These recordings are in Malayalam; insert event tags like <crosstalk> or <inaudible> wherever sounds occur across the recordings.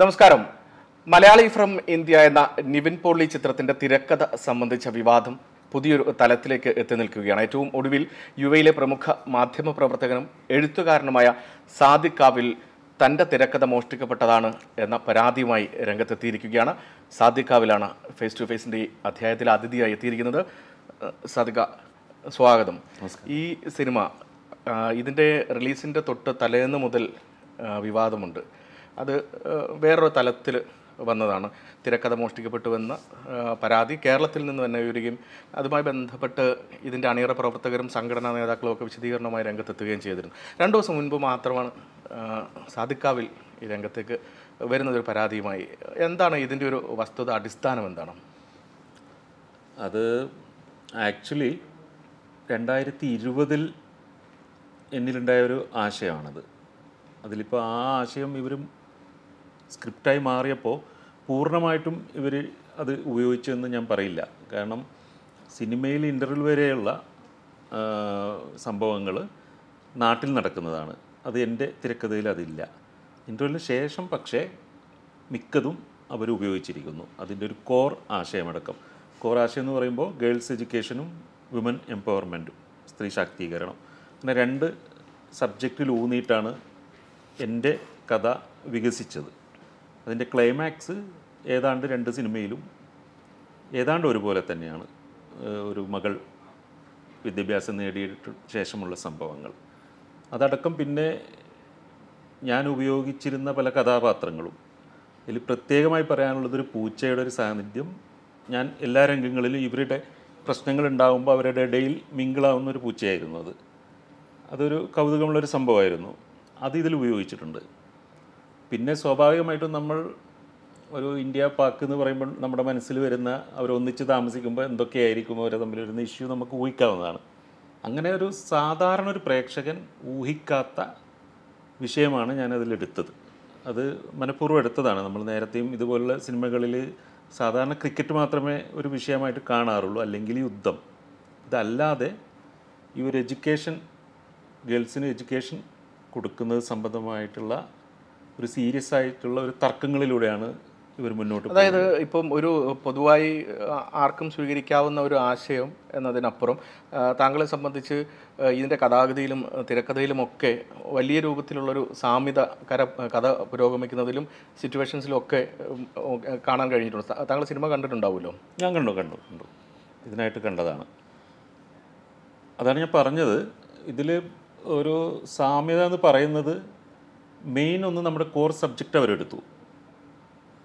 നമസ്കാരം മലയാളി ഫ്രം ഇന്ത്യ എന്ന നിവിൻ പോളി ചിത്രത്തിന്റെ തിരക്കഥ സംബന്ധിച്ച വിവാദം പുതിയൊരു തലത്തിലേക്ക് എത്തി നിൽക്കുകയാണ് ഏറ്റവും ഒടുവിൽ എയിലെ പ്രമുഖ മാധ്യമപ്രവർത്തകനും എഴുത്തുകാരനുമായ സാദിഖ് കാവിൽ തൻ്റെ തിരക്കഥ മോഷ്ടിക്കപ്പെട്ടതാണ് എന്ന പരാതിയുമായി രംഗത്തെത്തിയിരിക്കുകയാണ് സാദിഖാവിലാണ് ഫേസ് ടു ഫേസിൻ്റെ ഈ അധ്യായത്തിൽ അതിഥിയായി എത്തിയിരിക്കുന്നത് സാദിഖ സ്വാഗതം ഈ സിനിമ ഇതിൻ്റെ റിലീസിൻ്റെ തൊട്ട് തലേന്ന് മുതൽ വിവാദമുണ്ട് അത് വേറൊരു തലത്തിൽ വന്നതാണ് തിരക്കഥ മോഷ്ടിക്കപ്പെട്ടുവെന്ന പരാതി കേരളത്തിൽ നിന്ന് തന്നെ ഉയരുകയും അതുമായി ബന്ധപ്പെട്ട് ഇതിൻ്റെ അണിയറ പ്രവർത്തകരും സംഘടനാ നേതാക്കളും ഒക്കെ വിശദീകരണവുമായി രംഗത്തെത്തുകയും ചെയ്തിരുന്നു രണ്ടു ദിവസം മുൻപ് മാത്രമാണ് സാധിക്കാവിൽ ഈ രംഗത്തേക്ക് വരുന്നൊരു പരാതിയുമായി എന്താണ് ഇതിൻ്റെ ഒരു വസ്തുത അടിസ്ഥാനം എന്താണ് അത് ആക്ച്വലി രണ്ടായിരത്തി ഇരുപതിൽ എന്നിലുണ്ടായ ഒരു ആശയമാണത് അതിലിപ്പോൾ ആ ആശയം ഇവരും സ്ക്രിപ്റ്റായി മാറിയപ്പോൾ പൂർണ്ണമായിട്ടും ഇവർ അത് ഉപയോഗിച്ചെന്ന് ഞാൻ പറയില്ല കാരണം സിനിമയിൽ ഇൻ്റർവ്യൂ വരെയുള്ള സംഭവങ്ങൾ നാട്ടിൽ നടക്കുന്നതാണ് അത് എൻ്റെ തിരക്കഥയിൽ അതില്ല ഇൻ്റർവ്യൂവിന് ശേഷം പക്ഷേ മിക്കതും അവർ ഉപയോഗിച്ചിരിക്കുന്നു അതിൻ്റെ ഒരു കോർ ആശയമടക്കം കോർ ആശയം എന്ന് പറയുമ്പോൾ ഗേൾസ് എഡ്യൂക്കേഷനും വിമൻ എംപവർമെൻറ്റും സ്ത്രീ ശാക്തീകരണം അങ്ങനെ രണ്ട് സബ്ജക്റ്റിൽ ഊന്നിയിട്ടാണ് എൻ്റെ കഥ വികസിച്ചത് അതിൻ്റെ ക്ലൈമാക്സ് ഏതാണ്ട് രണ്ട് സിനിമയിലും ഏതാണ്ട് ഒരുപോലെ തന്നെയാണ് ഒരു മകൾ വിദ്യാഭ്യാസം നേടിയിട്ട് ശേഷമുള്ള സംഭവങ്ങൾ അതടക്കം പിന്നെ ഞാൻ ഉപയോഗിച്ചിരുന്ന പല കഥാപാത്രങ്ങളും ഇതിൽ പ്രത്യേകമായി ഒരു പൂച്ചയുടെ ഒരു സാന്നിധ്യം ഞാൻ എല്ലാ രംഗങ്ങളിലും ഇവരുടെ പ്രശ്നങ്ങൾ ഉണ്ടാകുമ്പോൾ അവരുടെ ഇടയിൽ മിങ്കിളാവുന്ന ഒരു പൂച്ചയായിരുന്നു അത് അതൊരു കൗതുകമുള്ളൊരു സംഭവമായിരുന്നു അത് ഇതിൽ ഉപയോഗിച്ചിട്ടുണ്ട് പിന്നെ സ്വാഭാവികമായിട്ടും നമ്മൾ ഒരു ഇന്ത്യ പാക്ക് എന്ന് പറയുമ്പോൾ നമ്മുടെ മനസ്സിൽ വരുന്ന അവരൊന്നിച്ച് താമസിക്കുമ്പോൾ എന്തൊക്കെയായിരിക്കും അവരെ തമ്മിൽ വരുന്ന ഇഷ്യൂ നമുക്ക് ഊഹിക്കാവുന്നതാണ് അങ്ങനെ ഒരു സാധാരണ ഒരു പ്രേക്ഷകൻ ഊഹിക്കാത്ത വിഷയമാണ് ഞാനതിലെടുത്തത് അത് മനഃപൂർവ്വം എടുത്തതാണ് നമ്മൾ നേരത്തെയും ഇതുപോലുള്ള സിനിമകളിൽ സാധാരണ ക്രിക്കറ്റ് മാത്രമേ ഒരു വിഷയമായിട്ട് കാണാറുള്ളൂ അല്ലെങ്കിൽ യുദ്ധം ഇതല്ലാതെ ഈ ഒരു എഡ്യൂക്കേഷൻ ഗേൾസിന് എഡ്യൂക്കേഷൻ കൊടുക്കുന്നത് സംബന്ധമായിട്ടുള്ള ഒരു സീരിയസ് ആയിട്ടുള്ള ഒരു തർക്കങ്ങളിലൂടെയാണ് ഇവർ മുന്നോട്ട് അതായത് ഇപ്പം ഒരു പൊതുവായി ആർക്കും സ്വീകരിക്കാവുന്ന ഒരു ആശയം എന്നതിനപ്പുറം താങ്കളെ സംബന്ധിച്ച് ഇതിൻ്റെ കഥാഗതിയിലും തിരക്കഥയിലുമൊക്കെ വലിയ രൂപത്തിലുള്ളൊരു സാമ്യത കര കഥ പുരോഗമിക്കുന്നതിലും സിറ്റുവേഷൻസിലും ഒക്കെ കാണാൻ കഴിഞ്ഞിട്ടുണ്ട് താങ്കൾ സിനിമ കണ്ടിട്ടുണ്ടാവുമല്ലോ ഞാൻ കണ്ടു കണ്ടു കണ്ടു ഇതിനായിട്ട് കണ്ടതാണ് അതാണ് ഞാൻ പറഞ്ഞത് ഇതിൽ ഒരു സാമ്യത എന്ന് പറയുന്നത് മെയിൻ ഒന്ന് നമ്മുടെ കോർ സബ്ജക്റ്റ് അവരെടുത്തു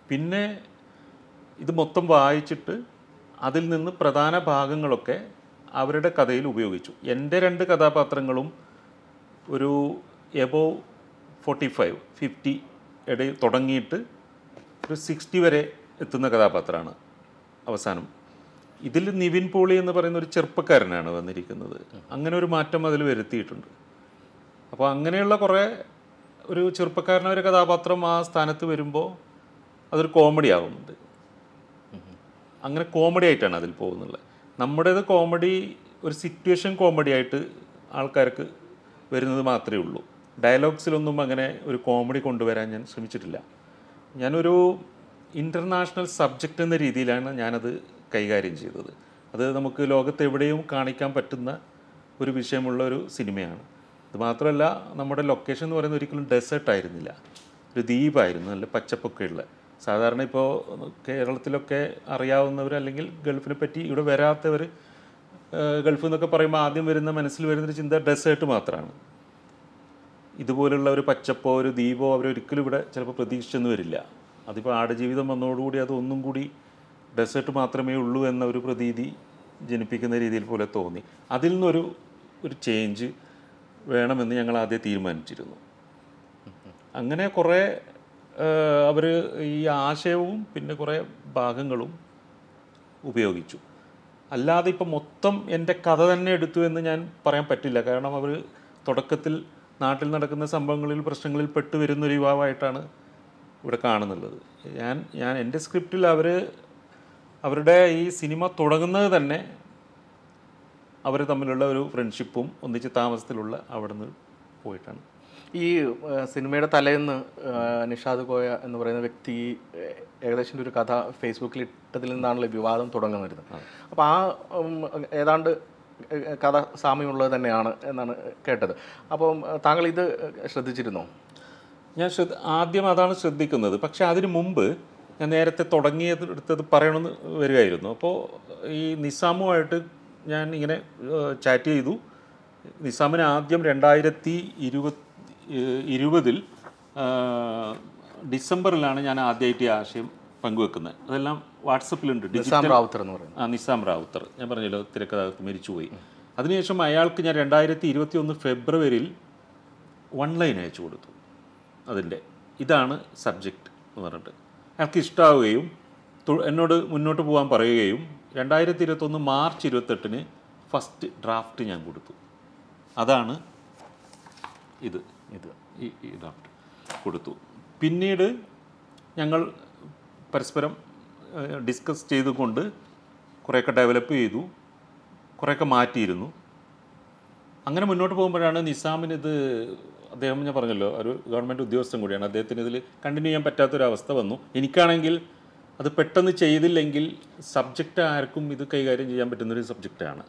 പിന്നെ ഇത് മൊത്തം വായിച്ചിട്ട് അതിൽ നിന്ന് പ്രധാന ഭാഗങ്ങളൊക്കെ അവരുടെ കഥയിൽ ഉപയോഗിച്ചു എൻ്റെ രണ്ട് കഥാപാത്രങ്ങളും ഒരു എബോ ഫോർട്ടി ഫൈവ് ഫിഫ്റ്റി ഇടയിൽ തുടങ്ങിയിട്ട് ഒരു സിക്സ്റ്റി വരെ എത്തുന്ന കഥാപാത്രമാണ് അവസാനം ഇതിൽ നിവിൻ പോളി എന്ന് പറയുന്ന ഒരു ചെറുപ്പക്കാരനാണ് വന്നിരിക്കുന്നത് അങ്ങനെ ഒരു മാറ്റം അതിൽ വരുത്തിയിട്ടുണ്ട് അപ്പോൾ അങ്ങനെയുള്ള കുറേ ഒരു ചെറുപ്പക്കാരനെ ഒരു കഥാപാത്രം ആ സ്ഥാനത്ത് വരുമ്പോൾ അതൊരു കോമഡി ആവുന്നുണ്ട് അങ്ങനെ കോമഡി ആയിട്ടാണ് അതിൽ പോകുന്നുള്ളത് നമ്മുടേത് കോമഡി ഒരു സിറ്റുവേഷൻ കോമഡി ആയിട്ട് ആൾക്കാർക്ക് വരുന്നത് മാത്രമേ ഉള്ളൂ ഡയലോഗ്സിലൊന്നും അങ്ങനെ ഒരു കോമഡി കൊണ്ടുവരാൻ ഞാൻ ശ്രമിച്ചിട്ടില്ല ഞാനൊരു ഇൻ്റർനാഷണൽ സബ്ജക്റ്റ് എന്ന രീതിയിലാണ് ഞാനത് കൈകാര്യം ചെയ്തത് അത് നമുക്ക് ലോകത്തെവിടെയും കാണിക്കാൻ പറ്റുന്ന ഒരു വിഷയമുള്ള ഒരു സിനിമയാണ് അതുമാത്രമല്ല നമ്മുടെ ലൊക്കേഷൻ എന്ന് പറയുന്നത് ഒരിക്കലും ഡെസേർട്ട് ആയിരുന്നില്ല ഒരു ദ്വീപായിരുന്നു നല്ല പച്ചപ്പൊക്കെ ഉള്ള സാധാരണ ഇപ്പോൾ കേരളത്തിലൊക്കെ അറിയാവുന്നവർ അല്ലെങ്കിൽ ഗൾഫിനെ പറ്റി ഇവിടെ വരാത്തവർ ഗൾഫ് എന്നൊക്കെ പറയുമ്പോൾ ആദ്യം വരുന്ന മനസ്സിൽ വരുന്നൊരു ചിന്ത ഡെസേർട്ട് മാത്രമാണ് ഇതുപോലുള്ള ഒരു പച്ചപ്പോ ഒരു ദ്വീപോ അവരൊരിക്കലും ഇവിടെ ചിലപ്പോൾ പ്രതീക്ഷിച്ചൊന്നും വരില്ല അതിപ്പോൾ ആടുജീവിതം വന്നതോടുകൂടി അത് ഒന്നും കൂടി ഡെസേർട്ട് മാത്രമേ ഉള്ളൂ എന്ന ഒരു പ്രതീതി ജനിപ്പിക്കുന്ന രീതിയിൽ പോലെ തോന്നി അതിൽ നിന്നൊരു ഒരു ചേഞ്ച് വേണമെന്ന് ഞങ്ങൾ ആദ്യം തീരുമാനിച്ചിരുന്നു അങ്ങനെ കുറേ അവർ ഈ ആശയവും പിന്നെ കുറേ ഭാഗങ്ങളും ഉപയോഗിച്ചു അല്ലാതെ ഇപ്പം മൊത്തം എൻ്റെ കഥ തന്നെ എടുത്തു എന്ന് ഞാൻ പറയാൻ പറ്റില്ല കാരണം അവർ തുടക്കത്തിൽ നാട്ടിൽ നടക്കുന്ന സംഭവങ്ങളിൽ പ്രശ്നങ്ങളിൽ പെട്ടു വരുന്ന ഒരു യുവാവായിട്ടാണ് ഇവിടെ കാണുന്നുള്ളത് ഞാൻ ഞാൻ എൻ്റെ സ്ക്രിപ്റ്റിൽ അവർ അവരുടെ ഈ സിനിമ തുടങ്ങുന്നത് തന്നെ അവർ തമ്മിലുള്ള ഒരു ഫ്രണ്ട്ഷിപ്പും ഒന്നിച്ച് താമസത്തിലുള്ള അവിടെ നിന്ന് പോയിട്ടാണ് ഈ സിനിമയുടെ തലേന്ന് നിഷാദ് കോയ എന്ന് പറയുന്ന വ്യക്തി ഏകദേശം ഒരു കഥ ഫേസ്ബുക്കിൽ ഇട്ടതിൽ നിന്നാണല്ലോ വിവാദം തുടങ്ങുന്നത് അപ്പോൾ ആ ഏതാണ്ട് കഥ സാമ്യമുള്ളത് തന്നെയാണ് എന്നാണ് കേട്ടത് അപ്പം താങ്കൾ ഇത് ശ്രദ്ധിച്ചിരുന്നോ ഞാൻ ശ്രദ്ധ ആദ്യം അതാണ് ശ്രദ്ധിക്കുന്നത് പക്ഷെ അതിനു മുമ്പ് ഞാൻ നേരത്തെ തുടങ്ങിയത് എടുത്തത് പറയണമെന്ന് വരികയായിരുന്നു അപ്പോൾ ഈ നിസാമുമായിട്ട് ഞാൻ ഇങ്ങനെ ചാറ്റ് ചെയ്തു നിസാമിന് ആദ്യം രണ്ടായിരത്തി ഇരുപത്തി ഇരുപതിൽ ഡിസംബറിലാണ് ഞാൻ ആദ്യമായിട്ട് ഈ ആശയം പങ്കുവെക്കുന്നത് അതെല്ലാം വാട്സപ്പിലുണ്ട് നിസാം റാവുത്തർ എന്ന് പറയുന്നത് ആ നിസാം റാവുത്തർ ഞാൻ പറഞ്ഞല്ലോ തിരക്കഥാകത്ത് മരിച്ചുപോയി അതിനുശേഷം അയാൾക്ക് ഞാൻ രണ്ടായിരത്തി ഇരുപത്തി ഒന്ന് ഫെബ്രുവരിയിൽ ഓൺലൈൻ അയച്ചു കൊടുത്തു അതിൻ്റെ ഇതാണ് സബ്ജക്റ്റ് എന്ന് പറഞ്ഞിട്ട് അയാൾക്ക് ഇഷ്ടമാവുകയും എന്നോട് മുന്നോട്ട് പോകാൻ പറയുകയും രണ്ടായിരത്തി ഇരുപത്തൊന്ന് മാർച്ച് ഇരുപത്തെട്ടിന് ഫസ്റ്റ് ഡ്രാഫ്റ്റ് ഞാൻ കൊടുത്തു അതാണ് ഇത് ഇത് ഈ ഡ്രാഫ്റ്റ് കൊടുത്തു പിന്നീട് ഞങ്ങൾ പരസ്പരം ഡിസ്കസ് ചെയ്തുകൊണ്ട് കുറേയൊക്കെ ഡെവലപ്പ് ചെയ്തു കുറേയൊക്കെ മാറ്റിയിരുന്നു അങ്ങനെ മുന്നോട്ട് പോകുമ്പോഴാണ് നിസാമിന് ഇത് അദ്ദേഹം ഞാൻ പറഞ്ഞല്ലോ ഒരു ഗവൺമെൻറ് ഉദ്യോഗസ്ഥൻ കൂടിയാണ് അദ്ദേഹത്തിന് ഇതിൽ കണ്ടിന്യൂ ചെയ്യാൻ പറ്റാത്തൊരവസ്ഥ വന്നു എനിക്കാണെങ്കിൽ അത് പെട്ടെന്ന് ചെയ്തില്ലെങ്കിൽ സബ്ജക്റ്റ് ആർക്കും ഇത് കൈകാര്യം ചെയ്യാൻ പറ്റുന്നൊരു സബ്ജക്റ്റാണ്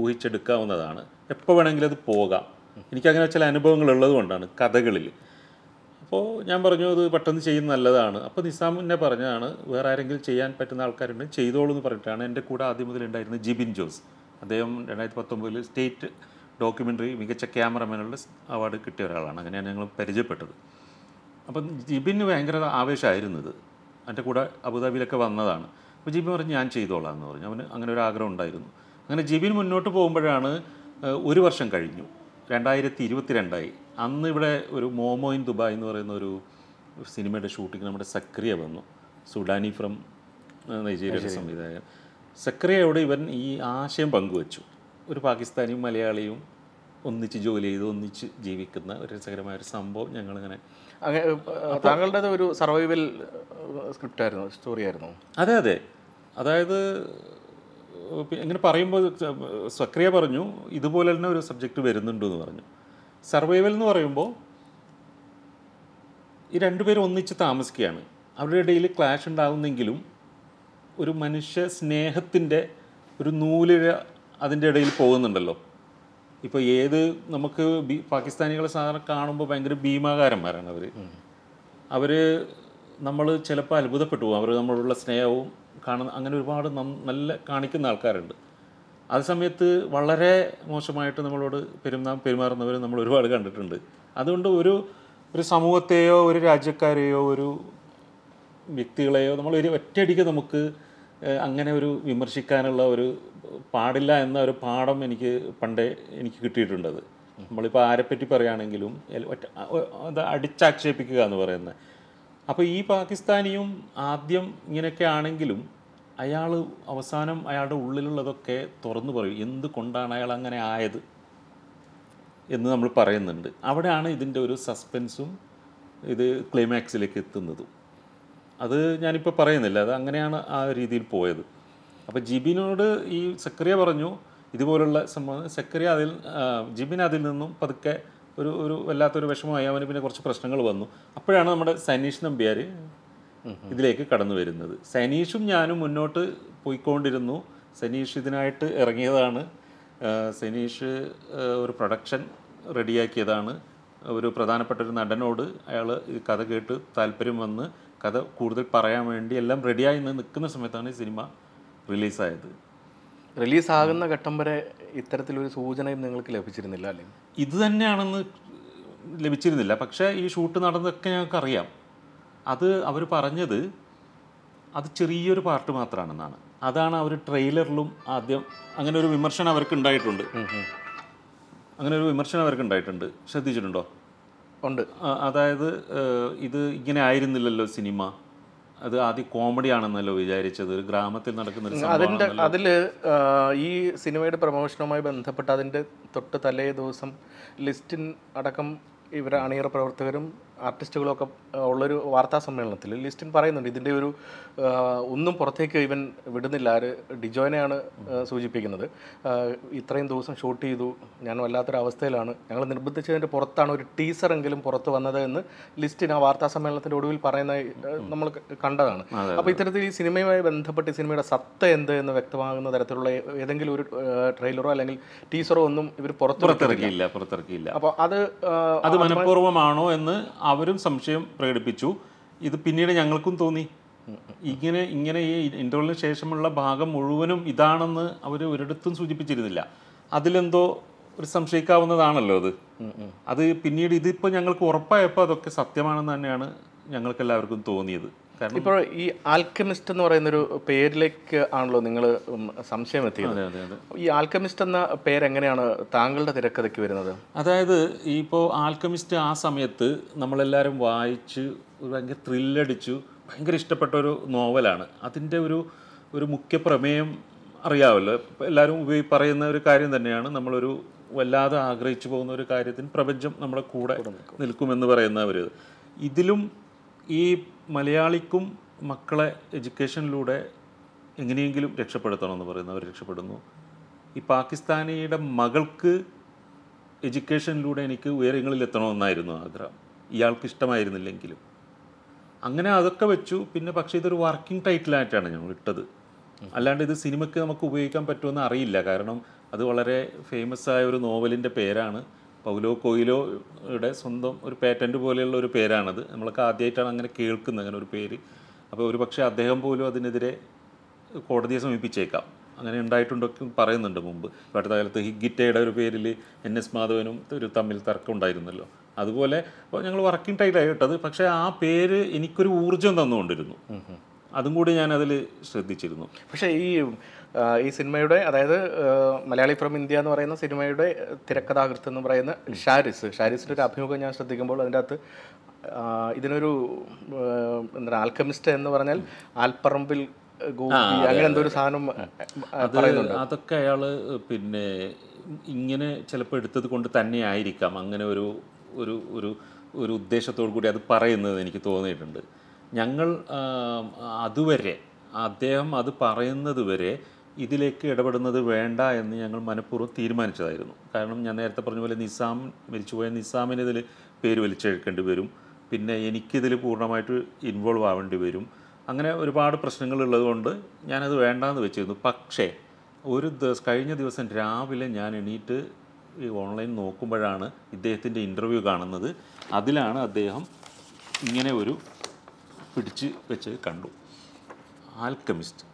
ഊഹിച്ചെടുക്കാവുന്നതാണ് എപ്പോൾ വേണമെങ്കിലും അത് പോകാം എനിക്കങ്ങനെ ചില അനുഭവങ്ങൾ ഉള്ളതുകൊണ്ടാണ് കഥകളിൽ അപ്പോൾ ഞാൻ പറഞ്ഞു അത് പെട്ടെന്ന് ചെയ്യുന്ന നല്ലതാണ് അപ്പോൾ നിസാം എന്നെ പറഞ്ഞതാണ് വേറെ ആരെങ്കിലും ചെയ്യാൻ പറ്റുന്ന ആൾക്കാരുണ്ട് ചെയ്തോളൂ എന്ന് പറഞ്ഞിട്ടാണ് എൻ്റെ കൂടെ ആദ്യം മുതൽ ഉണ്ടായിരുന്ന ജിബിൻ ജോസ് അദ്ദേഹം രണ്ടായിരത്തി പത്തൊമ്പതിൽ സ്റ്റേറ്റ് ഡോക്യുമെൻ്ററി മികച്ച ക്യാമറമാനുള്ള അവാർഡ് കിട്ടിയ ഒരാളാണ് അങ്ങനെയാണ് ഞങ്ങൾ പരിചയപ്പെട്ടത് അപ്പം ജിബിന് ഭയങ്കര ആവേശമായിരുന്നത് എൻ്റെ കൂടെ അബുദാബിയിലൊക്കെ വന്നതാണ് അപ്പോൾ ജിബിൻ പറഞ്ഞു ഞാൻ ചെയ്തോളാം എന്ന് പറഞ്ഞു അവന് അങ്ങനെ ഒരു ആഗ്രഹം ഉണ്ടായിരുന്നു അങ്ങനെ ജിബിൻ മുന്നോട്ട് പോകുമ്പോഴാണ് ഒരു വർഷം കഴിഞ്ഞു രണ്ടായിരത്തി ഇരുപത്തി രണ്ടായി അന്ന് ഇവിടെ ഒരു മോമോ ഇൻ ദുബായ് എന്ന് പറയുന്ന ഒരു സിനിമയുടെ ഷൂട്ടിംഗ് നമ്മുടെ സക്രിയ വന്നു സുഡാനി ഫ്രം നൈജീരിയ സംവിധായകൻ സക്രിയയോട് ഇവൻ ഈ ആശയം പങ്കുവച്ചു ഒരു പാകിസ്ഥാനിയും മലയാളിയും ഒന്നിച്ച് ജോലി ചെയ്ത് ഒന്നിച്ച് ജീവിക്കുന്ന ഒരു രസകരമായ ഒരു സംഭവം ഞങ്ങളിങ്ങനെ താങ്കളുടെ ഒരു സർവൈവൽ സ്ക്രിപ്റ്റ് ആയിരുന്നു സ്റ്റോറി ആയിരുന്നു അതെ അതെ അതായത് ഇങ്ങനെ പറയുമ്പോൾ സക്രിയ പറഞ്ഞു ഇതുപോലെ തന്നെ ഒരു സബ്ജക്റ്റ് വരുന്നുണ്ട് എന്ന് പറഞ്ഞു സർവൈവൽ എന്ന് പറയുമ്പോൾ ഈ രണ്ടുപേരും ഒന്നിച്ച് താമസിക്കുകയാണ് അവരുടെ ഇടയിൽ ക്ലാഷ് ഉണ്ടാകുന്നെങ്കിലും ഒരു മനുഷ്യ സ്നേഹത്തിൻ്റെ ഒരു നൂലിഴ അതിൻ്റെ ഇടയിൽ പോകുന്നുണ്ടല്ലോ ഇപ്പോൾ ഏത് നമുക്ക് പാകിസ്ഥാനികളെ സാധാരണ കാണുമ്പോൾ ഭയങ്കര ഭീമാകാരന്മാരാണ് അവര് അവര് നമ്മൾ ചിലപ്പോൾ അത്ഭുതപ്പെട്ടു പോകും അവർ നമ്മളുള്ള സ്നേഹവും കാണുന്ന അങ്ങനെ ഒരുപാട് നല്ല കാണിക്കുന്ന ആൾക്കാരുണ്ട് അതേ സമയത്ത് വളരെ മോശമായിട്ട് നമ്മളോട് പെരുമാ പെരുമാറുന്നവർ നമ്മൾ ഒരുപാട് കണ്ടിട്ടുണ്ട് അതുകൊണ്ട് ഒരു ഒരു സമൂഹത്തെയോ ഒരു രാജ്യക്കാരെയോ ഒരു വ്യക്തികളെയോ നമ്മൾ ഒരു ഒറ്റയടിക്ക് നമുക്ക് അങ്ങനെ ഒരു വിമർശിക്കാനുള്ള ഒരു പാടില്ല എന്ന ഒരു പാഠം എനിക്ക് പണ്ടേ എനിക്ക് കിട്ടിയിട്ടുണ്ടത് നമ്മളിപ്പോൾ ആരെപ്പറ്റി പറയുകയാണെങ്കിലും അത് അടിച്ചാക്ഷേപിക്കുക എന്ന് പറയുന്നത് അപ്പോൾ ഈ പാകിസ്ഥാനിയും ആദ്യം ഇങ്ങനെയൊക്കെ ആണെങ്കിലും അയാൾ അവസാനം അയാളുടെ ഉള്ളിലുള്ളതൊക്കെ തുറന്നു പറയും എന്തുകൊണ്ടാണ് അയാൾ അങ്ങനെ ആയത് എന്ന് നമ്മൾ പറയുന്നുണ്ട് അവിടെയാണ് ഇതിൻ്റെ ഒരു സസ്പെൻസും ഇത് ക്ലൈമാക്സിലേക്ക് എത്തുന്നതും അത് ഞാനിപ്പോൾ പറയുന്നില്ല അത് അങ്ങനെയാണ് ആ രീതിയിൽ പോയത് അപ്പോൾ ജിബിനോട് ഈ സക്രിയ പറഞ്ഞു ഇതുപോലുള്ള സംഭവം സക്രിയ അതിൽ ജിബിൻ അതിൽ നിന്നും പതുക്കെ ഒരു ഒരു വല്ലാത്തൊരു വിഷമമായി അവന് പിന്നെ കുറച്ച് പ്രശ്നങ്ങൾ വന്നു അപ്പോഴാണ് നമ്മുടെ സനീഷ് നമ്പ്യാർ ഇതിലേക്ക് കടന്നു വരുന്നത് സനീഷും ഞാനും മുന്നോട്ട് പോയിക്കൊണ്ടിരുന്നു സനീഷ് ഇതിനായിട്ട് ഇറങ്ങിയതാണ് സനീഷ് ഒരു പ്രൊഡക്ഷൻ റെഡിയാക്കിയതാണ് ഒരു പ്രധാനപ്പെട്ട ഒരു നടനോട് അയാൾ കഥ കേട്ട് താല്പര്യം വന്ന് കഥ കൂടുതൽ പറയാൻ വേണ്ടി എല്ലാം റെഡിയായി നിൽക്കുന്ന സമയത്താണ് ഈ സിനിമ റിലീസായത് റിലീസാകുന്ന ഘട്ടം വരെ ഇത്തരത്തിലൊരു സൂചനയും നിങ്ങൾക്ക് ലഭിച്ചിരുന്നില്ല അല്ലേ ഇത് തന്നെയാണെന്ന് ലഭിച്ചിരുന്നില്ല പക്ഷേ ഈ ഷൂട്ട് നടന്നതൊക്കെ ഞങ്ങൾക്ക് അറിയാം അത് അവർ പറഞ്ഞത് അത് ചെറിയൊരു പാർട്ട് മാത്രമാണെന്നാണ് അതാണ് അവർ ട്രെയിലറിലും ആദ്യം അങ്ങനെ ഒരു വിമർശനം അവർക്ക് ഉണ്ടായിട്ടുണ്ട് അങ്ങനെ ഒരു വിമർശനം അവർക്ക് ഉണ്ടായിട്ടുണ്ട് ശ്രദ്ധിച്ചിട്ടുണ്ടോ ഉണ്ട് അതായത് ഇത് ഇങ്ങനെ ആയിരുന്നില്ലല്ലോ സിനിമ അത് ആദ്യം കോമഡി ആണെന്നല്ലോ വിചാരിച്ചത് ഒരു ഗ്രാമത്തിൽ നടക്കുന്ന അതിൻ്റെ അതിൽ ഈ സിനിമയുടെ പ്രമോഷനുമായി ബന്ധപ്പെട്ട് അതിൻ്റെ തൊട്ട് തലേ ദിവസം ലിസ്റ്റിൻ അടക്കം ഇവർ അണിയറ പ്രവർത്തകരും ആർട്ടിസ്റ്റുകളൊക്കെ ഉള്ളൊരു വാർത്താ സമ്മേളനത്തിൽ ലിസ്റ്റിൻ പറയുന്നുണ്ട് ഇതിൻ്റെ ഒരു ഒന്നും പുറത്തേക്ക് ഇവൻ വിടുന്നില്ല ആര് ഡിജോയിനെയാണ് സൂചിപ്പിക്കുന്നത് ഇത്രയും ദിവസം ഷൂട്ട് ചെയ്തു ഞാൻ വല്ലാത്തൊരവസ്ഥയിലാണ് അവസ്ഥയിലാണ് ഞങ്ങൾ നിർബന്ധിച്ചതിൻ്റെ പുറത്താണ് ഒരു ടീസറെങ്കിലും പുറത്ത് വന്നത് എന്ന് ലിസ്റ്റിൻ ആ വാർത്താ സമ്മേളനത്തിൻ്റെ ഒടുവിൽ പറയുന്ന നമ്മൾ കണ്ടതാണ് അപ്പോൾ ഇത്തരത്തിൽ ഈ സിനിമയുമായി ബന്ധപ്പെട്ട് സിനിമയുടെ സത്ത എന്ത് എന്ന് വ്യക്തമാകുന്ന തരത്തിലുള്ള ഏതെങ്കിലും ഒരു ട്രെയിലറോ അല്ലെങ്കിൽ ടീസറോ ഒന്നും ഇവർ പുറത്തിറക്കിയില്ല പുറത്തിറക്കിയില്ല അപ്പോൾ അത് അത് മനഃപൂർവ്വമാണോ എന്ന് അവരും സംശയം പ്രകടിപ്പിച്ചു ഇത് പിന്നീട് ഞങ്ങൾക്കും തോന്നി ഇങ്ങനെ ഇങ്ങനെ ഈ ഇൻ്റർവെല്ലിന് ശേഷമുള്ള ഭാഗം മുഴുവനും ഇതാണെന്ന് അവർ ഒരിടത്തും സൂചിപ്പിച്ചിരുന്നില്ല അതിലെന്തോ ഒരു സംശയിക്കാവുന്നതാണല്ലോ അത് അത് പിന്നീട് ഇതിപ്പോൾ ഞങ്ങൾക്ക് ഉറപ്പായപ്പോൾ അതൊക്കെ സത്യമാണെന്ന് തന്നെയാണ് ഞങ്ങൾക്ക് എല്ലാവർക്കും തോന്നിയത് ഇപ്പോൾ ഈ ആൽക്കമിസ്റ്റ് എന്ന് പറയുന്ന ഒരു പേരിലേക്ക് ആണല്ലോ നിങ്ങൾ സംശയം എത്തിയത് ഈ ആൽക്കമിസ്റ്റ് എന്ന പേര് എങ്ങനെയാണ് താങ്കളുടെ തിരക്കഥയ്ക്ക് വരുന്നത് അതായത് ഇപ്പോൾ ആൽക്കമിസ്റ്റ് ആ സമയത്ത് നമ്മളെല്ലാവരും വായിച്ച് ഒരു ഭയങ്കര ത്രില്ലടിച്ചു ഭയങ്കര ഇഷ്ടപ്പെട്ട ഒരു നോവലാണ് അതിൻ്റെ ഒരു ഒരു മുഖ്യ പ്രമേയം അറിയാമല്ലോ എല്ലാവരും ഉപയോഗി പറയുന്ന ഒരു കാര്യം തന്നെയാണ് നമ്മളൊരു വല്ലാതെ ആഗ്രഹിച്ചു പോകുന്ന ഒരു കാര്യത്തിന് പ്രപഞ്ചം നമ്മുടെ കൂടെ നിൽക്കുമെന്ന് പറയുന്ന ഒരു ഇതിലും ഈ മലയാളിക്കും മക്കളെ എഡ്യൂക്കേഷനിലൂടെ എങ്ങനെയെങ്കിലും രക്ഷപ്പെടുത്തണം എന്ന് പറയുന്നവർ രക്ഷപ്പെടുന്നു ഈ പാകിസ്ഥാനിയുടെ മകൾക്ക് എഡ്യൂക്കേഷനിലൂടെ എനിക്ക് ഉയരങ്ങളിൽ എത്തണമെന്നായിരുന്നു ആഗ്രഹം ഇയാൾക്ക് ഇഷ്ടമായിരുന്നില്ലെങ്കിലും അങ്ങനെ അതൊക്കെ വെച്ചു പിന്നെ പക്ഷേ ഇതൊരു വർക്കിംഗ് ടൈറ്റിലായിട്ടാണ് ഞങ്ങൾ ഇട്ടത് അല്ലാണ്ട് ഇത് സിനിമയ്ക്ക് നമുക്ക് ഉപയോഗിക്കാൻ പറ്റുമെന്ന് അറിയില്ല കാരണം അത് വളരെ ഫേമസ് ആയ ഒരു നോവലിൻ്റെ പേരാണ് പൗലോ കൊയിലോയുടെ സ്വന്തം ഒരു പേറ്റൻറ്റ് പോലെയുള്ള ഒരു പേരാണത് നമ്മളൊക്കെ ആദ്യമായിട്ടാണ് അങ്ങനെ കേൾക്കുന്നത് അങ്ങനെ ഒരു പേര് അപ്പോൾ ഒരു പക്ഷേ അദ്ദേഹം പോലും അതിനെതിരെ കോടതിയെ സമീപിച്ചേക്കാം അങ്ങനെ ഉണ്ടായിട്ടുണ്ടൊക്കെ പറയുന്നുണ്ട് മുമ്പ് അടുത്ത കാലത്ത് ഹിഗിറ്റയുടെ ഒരു പേരിൽ എൻ എസ് മാധവനും ഒരു തമ്മിൽ തർക്കം ഉണ്ടായിരുന്നല്ലോ അതുപോലെ ഞങ്ങൾ വർക്കിംഗ് ടൈറ്റായിട്ടത് പക്ഷേ ആ പേര് എനിക്കൊരു ഊർജ്ജം തന്നുകൊണ്ടിരുന്നു അതും കൂടി ഞാൻ ശ്രദ്ധിച്ചിരുന്നു പക്ഷേ ഈ ഈ സിനിമയുടെ അതായത് മലയാളി ഫ്രം ഇന്ത്യ എന്ന് പറയുന്ന സിനിമയുടെ തിരക്കഥാകൃത്ത് എന്ന് പറയുന്ന ഷാരിസ് ഷാരിസിൻ്റെ ഒരു അഭിമുഖം ഞാൻ ശ്രദ്ധിക്കുമ്പോൾ അതിൻ്റെ അകത്ത് ഇതിനൊരു എന്താ ആൽക്കമിസ്റ്റ് എന്ന് പറഞ്ഞാൽ ആൽപ്പറമ്പിൽ അങ്ങനെ എന്തോ ഒരു സാധനം അതൊക്കെ അയാൾ പിന്നെ ഇങ്ങനെ ചിലപ്പോൾ എടുത്തത് കൊണ്ട് തന്നെ ആയിരിക്കാം അങ്ങനെ ഒരു ഒരു ഒരു ഒരു ഉദ്ദേശത്തോടു കൂടി അത് പറയുന്നത് എനിക്ക് തോന്നിയിട്ടുണ്ട് ഞങ്ങൾ അതുവരെ അദ്ദേഹം അത് പറയുന്നത് വരെ ഇതിലേക്ക് ഇടപെടുന്നത് വേണ്ട എന്ന് ഞങ്ങൾ മനഃപൂർവ്വം തീരുമാനിച്ചതായിരുന്നു കാരണം ഞാൻ നേരത്തെ പറഞ്ഞ പോലെ നിസാം മരിച്ചുപോയ നിസാമിന് ഇതിൽ പേര് വലിച്ചെഴുക്കേണ്ടി വരും പിന്നെ എനിക്കിതിൽ പൂർണ്ണമായിട്ട് ഇൻവോൾവ് ആവേണ്ടി വരും അങ്ങനെ ഒരുപാട് കൊണ്ട് ഞാനത് വേണ്ടാന്ന് വെച്ചിരുന്നു പക്ഷേ ഒരു ദിവസം കഴിഞ്ഞ ദിവസം രാവിലെ ഞാൻ എണീറ്റ് ഈ ഓൺലൈൻ നോക്കുമ്പോഴാണ് ഇദ്ദേഹത്തിൻ്റെ ഇൻ്റർവ്യൂ കാണുന്നത് അതിലാണ് അദ്ദേഹം ഇങ്ങനെ ഒരു പിടിച്ച് വെച്ച് കണ്ടു ആൽക്കമിസ്റ്റ്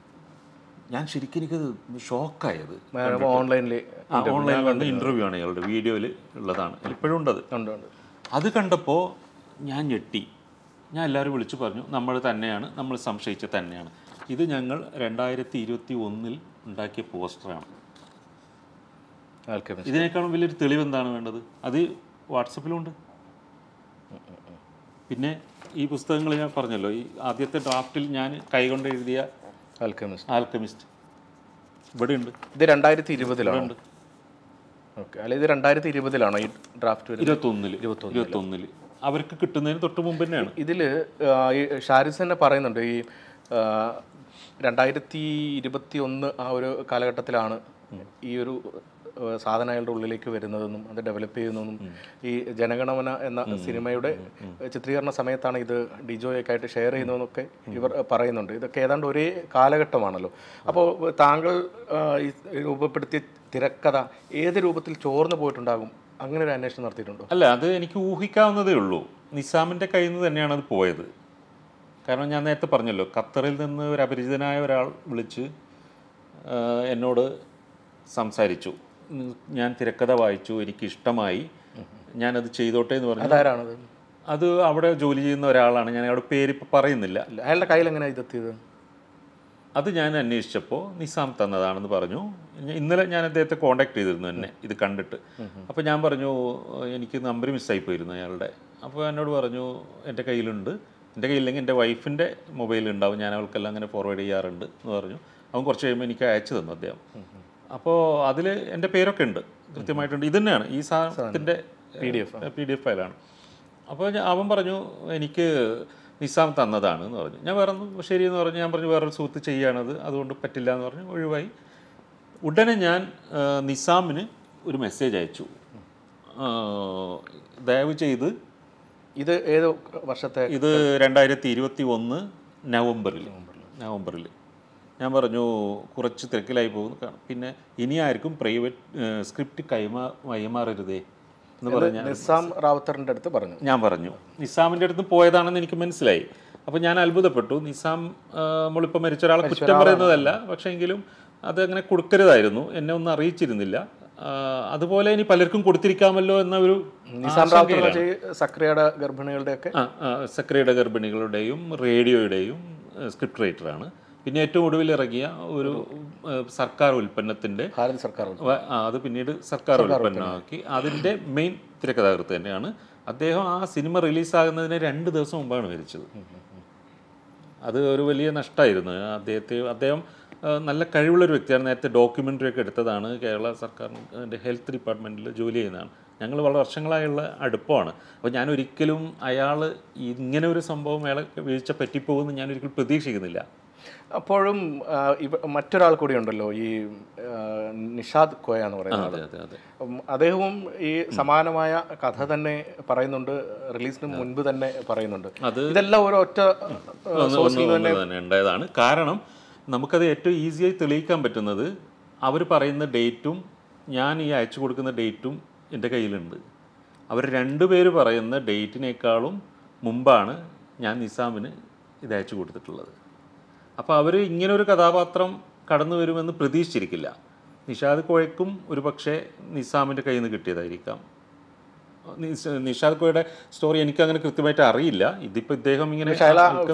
ഞാൻ ശരിക്കും എനിക്കത് ഷോക്കായത് ഓൺലൈനിൽ ഓൺലൈനിൽ കണ്ട ഇൻ്റർവ്യൂ ആണ് ഇയാളുടെ വീഡിയോയിൽ ഉള്ളതാണ് ഇപ്പോഴും ഉണ്ടത് അത് കണ്ടപ്പോൾ ഞാൻ ഞെട്ടി ഞാൻ എല്ലാവരും വിളിച്ചു പറഞ്ഞു നമ്മൾ തന്നെയാണ് നമ്മൾ സംശയിച്ച തന്നെയാണ് ഇത് ഞങ്ങൾ രണ്ടായിരത്തി ഇരുപത്തി ഒന്നിൽ ഉണ്ടാക്കിയ പോസ്റ്ററാണ് ഇതിനേക്കാളും വലിയൊരു തെളിവ് എന്താണ് വേണ്ടത് അത് വാട്സപ്പിലുണ്ട് പിന്നെ ഈ പുസ്തകങ്ങൾ ഞാൻ പറഞ്ഞല്ലോ ഈ ആദ്യത്തെ ഡ്രാഫ്റ്റിൽ ഞാൻ കൈകൊണ്ട് എഴുതിയ ആൽക്കമിസ്റ്റ് ആൽക്കമിസ്റ്റ് ഇവിടെ ഉണ്ട് ഇത് രണ്ടായിരത്തി ഇരുപതിലാണ് ഓക്കെ അല്ല ഇത് രണ്ടായിരത്തി ഇരുപതിലാണോ ഈ ഡ്രാഫ്റ്റ് ഇരുപത്തൊന്നില് ഇരുപത്തൊന്നിൽ അവർക്ക് കിട്ടുന്നതിന് തൊട്ട് മുമ്പ് തന്നെയാണ് ഇതിൽ ഈ ഷാരിസ് തന്നെ പറയുന്നുണ്ട് ഈ രണ്ടായിരത്തി ഇരുപത്തി ഒന്ന് ആ ഒരു കാലഘട്ടത്തിലാണ് ഈ ഒരു സാധനം അയാളുടെ ഉള്ളിലേക്ക് വരുന്നതെന്നും അത് ഡെവലപ്പ് ചെയ്യുന്നതെന്നും ഈ ജനഗണമന എന്ന സിനിമയുടെ ചിത്രീകരണ സമയത്താണ് ഇത് ഡിജോയൊക്കെ ആയിട്ട് ഷെയർ ചെയ്യുന്നതെന്നൊക്കെ ഇവർ പറയുന്നുണ്ട് ഇതൊക്കെ ഏതാണ്ട് ഒരേ കാലഘട്ടമാണല്ലോ അപ്പോൾ താങ്കൾ രൂപപ്പെടുത്തിയ തിരക്കഥ ഏത് രൂപത്തിൽ ചോർന്നു പോയിട്ടുണ്ടാകും അങ്ങനെ ഒരു അന്വേഷണം നടത്തിയിട്ടുണ്ടോ അല്ല അത് എനിക്ക് ഊഹിക്കാവുന്നതേ ഉള്ളൂ നിസാമിൻ്റെ കയ്യിൽ നിന്ന് തന്നെയാണ് അത് പോയത് കാരണം ഞാൻ നേരത്തെ പറഞ്ഞല്ലോ ഖത്തറിൽ നിന്ന് ഒരു അപരിചിതനായ ഒരാൾ വിളിച്ച് എന്നോട് സംസാരിച്ചു ഞാൻ തിരക്കഥ വായിച്ചു എനിക്ക് ഇഷ്ടമായി ഞാനത് ചെയ്തോട്ടെ എന്ന് പറഞ്ഞു അതാരാണത് അത് അവിടെ ജോലി ചെയ്യുന്ന ഒരാളാണ് ഞാൻ അവിടെ പേര് ഇപ്പം പറയുന്നില്ല അയാളുടെ കയ്യിൽ എങ്ങനെ ഇതെത്തിയത് അത് ഞാൻ അന്വേഷിച്ചപ്പോൾ നിസാം തന്നതാണെന്ന് പറഞ്ഞു ഇന്നലെ ഞാൻ അദ്ദേഹത്തെ കോണ്ടാക്ട് ചെയ്തിരുന്നു എന്നെ ഇത് കണ്ടിട്ട് അപ്പോൾ ഞാൻ പറഞ്ഞു എനിക്ക് നമ്പർ മിസ്സായി പോയിരുന്നു അയാളുടെ അപ്പോൾ എന്നോട് പറഞ്ഞു എൻ്റെ കയ്യിലുണ്ട് എൻ്റെ കയ്യില്ലെങ്കിൽ എൻ്റെ വൈഫിൻ്റെ മൊബൈലുണ്ടാവും ഞാൻ അവൾക്കെല്ലാം അങ്ങനെ ഫോർവേഡ് ചെയ്യാറുണ്ട് എന്ന് പറഞ്ഞു അവൻ കുറച്ച് കഴിയുമ്പോൾ എനിക്ക് അയച്ചു തന്നു അദ്ദേഹം അപ്പോൾ അതിൽ എൻ്റെ പേരൊക്കെ ഉണ്ട് കൃത്യമായിട്ടുണ്ട് ഇത് തന്നെയാണ് ഈ സാധനത്തിൻ്റെ P D F P D F ഫയലാണ് അപ്പോൾ അവൻ പറഞ്ഞു എനിക്ക് നിസാം തന്നതാണ് എന്ന് പറഞ്ഞു ഞാൻ വേറെ ശരി എന്ന് പറഞ്ഞു ഞാൻ പറഞ്ഞു വേറൊരു സുഹൃത്ത് ചെയ്യുകയാണത് അതുകൊണ്ട് പറ്റില്ല എന്ന് പറഞ്ഞു ഒഴിവായി ഉടനെ ഞാൻ നിസാമിന് ഒരു മെസ്സേജ് അയച്ചു ദയവ് ചെയ്ത് ഇത് ഏത് വർഷത്തെ ഇത് രണ്ടായിരത്തി ഇരുപത്തി ഒന്ന് നവംബറിൽ നവംബറിൽ ഞാൻ പറഞ്ഞു കുറച്ച് തിരക്കിലായി പോകുന്നു പിന്നെ ഇനി ആർക്കും പ്രൈവറ്റ് സ്ക്രിപ്റ്റ് കൈമാ കൈമാറരുതേ എന്ന് പറഞ്ഞാൽ നിസാം റാവത്തറിൻ്റെ അടുത്ത് പറഞ്ഞു ഞാൻ പറഞ്ഞു നിസാമിൻ്റെ അടുത്ത് പോയതാണെന്ന് എനിക്ക് മനസ്സിലായി അപ്പോൾ ഞാൻ അത്ഭുതപ്പെട്ടു നിസാം നമ്മളിപ്പോൾ മരിച്ച ഒരാളെ കുറ്റം പറയുന്നതല്ല പക്ഷേ എങ്കിലും അതങ്ങനെ കൊടുക്കരുതായിരുന്നു എന്നെ ഒന്നും അറിയിച്ചിരുന്നില്ല അതുപോലെ ഇനി പലർക്കും കൊടുത്തിരിക്കാമല്ലോ എന്ന ഒരു സക്രിയയുടെ ഗർഭിണികളുടെയൊക്കെ സക്രിയയുടെ ഗർഭിണികളുടെയും റേഡിയോയുടെയും സ്ക്രിപ്റ്റ് റൈറ്ററാണ് പിന്നെ ഏറ്റവും ഒടുവിൽ ഇറങ്ങിയ ഒരു സർക്കാർ ഉൽപ്പന്നത്തിന്റെ സർക്കാർ അത് പിന്നീട് സർക്കാർ ഉൽപ്പന്നമാക്കി അതിന്റെ മെയിൻ തിരക്കഥാകൃത്ത് തന്നെയാണ് അദ്ദേഹം ആ സിനിമ റിലീസാകുന്നതിന് രണ്ട് ദിവസം മുമ്പാണ് മരിച്ചത് അത് ഒരു വലിയ നഷ്ടമായിരുന്നു അദ്ദേഹത്തെ അദ്ദേഹം നല്ല കഴിവുള്ളൊരു വ്യക്തിയാണ് നേരത്തെ ഡോക്യുമെൻ്ററി ഒക്കെ എടുത്തതാണ് കേരള സർക്കാരിൻ്റെ ഹെൽത്ത് ഡിപ്പാർട്ട്മെൻറ്റിൽ ജോലി ചെയ്യുന്നതാണ് ഞങ്ങൾ വളരെ വർഷങ്ങളായുള്ള അടുപ്പമാണ് അപ്പോൾ ഞാൻ ഒരിക്കലും അയാൾ ഇങ്ങനെ ഒരു സംഭവം അയാളെ വീഴ്ച പറ്റിപ്പോകുമെന്ന് ഞാൻ പ്രതീക്ഷിക്കുന്നില്ല അപ്പോഴും മറ്റൊരാൾ കൂടി ഉണ്ടല്ലോ ഈ നിഷാദ് കോയ എന്ന് പറയുന്നത് അദ്ദേഹവും ഈ സമാനമായ കഥ തന്നെ പറയുന്നുണ്ട് റിലീസിന് മുൻപ് തന്നെ പറയുന്നുണ്ട് ഇതെല്ലാം ഒരു ഒറ്റ ഉണ്ടായതാണ് കാരണം നമുക്കത് ഏറ്റവും ഈസിയായി തെളിയിക്കാൻ പറ്റുന്നത് അവർ പറയുന്ന ഡേറ്റും ഞാൻ ഈ അയച്ചു കൊടുക്കുന്ന ഡേറ്റും എൻ്റെ കയ്യിലുണ്ട് അവർ രണ്ടുപേർ പറയുന്ന ഡേറ്റിനേക്കാളും മുമ്പാണ് ഞാൻ നിസാമിന് ഇത് അയച്ചു കൊടുത്തിട്ടുള്ളത് അപ്പോൾ അവർ ഇങ്ങനൊരു കഥാപാത്രം കടന്നു വരുമെന്ന് പ്രതീക്ഷിച്ചിരിക്കില്ല നിഷാദ് കോഴയ്ക്കും ഒരു പക്ഷേ നിസാമിൻ്റെ കയ്യിൽ നിന്ന് കിട്ടിയതായിരിക്കാം നിഷാദ് കോയുടെ സ്റ്റോറി എനിക്ക് അങ്ങനെ കൃത്യമായിട്ട് അറിയില്ല ഇതിപ്പോ ഇദ്ദേഹം ഇങ്ങനെ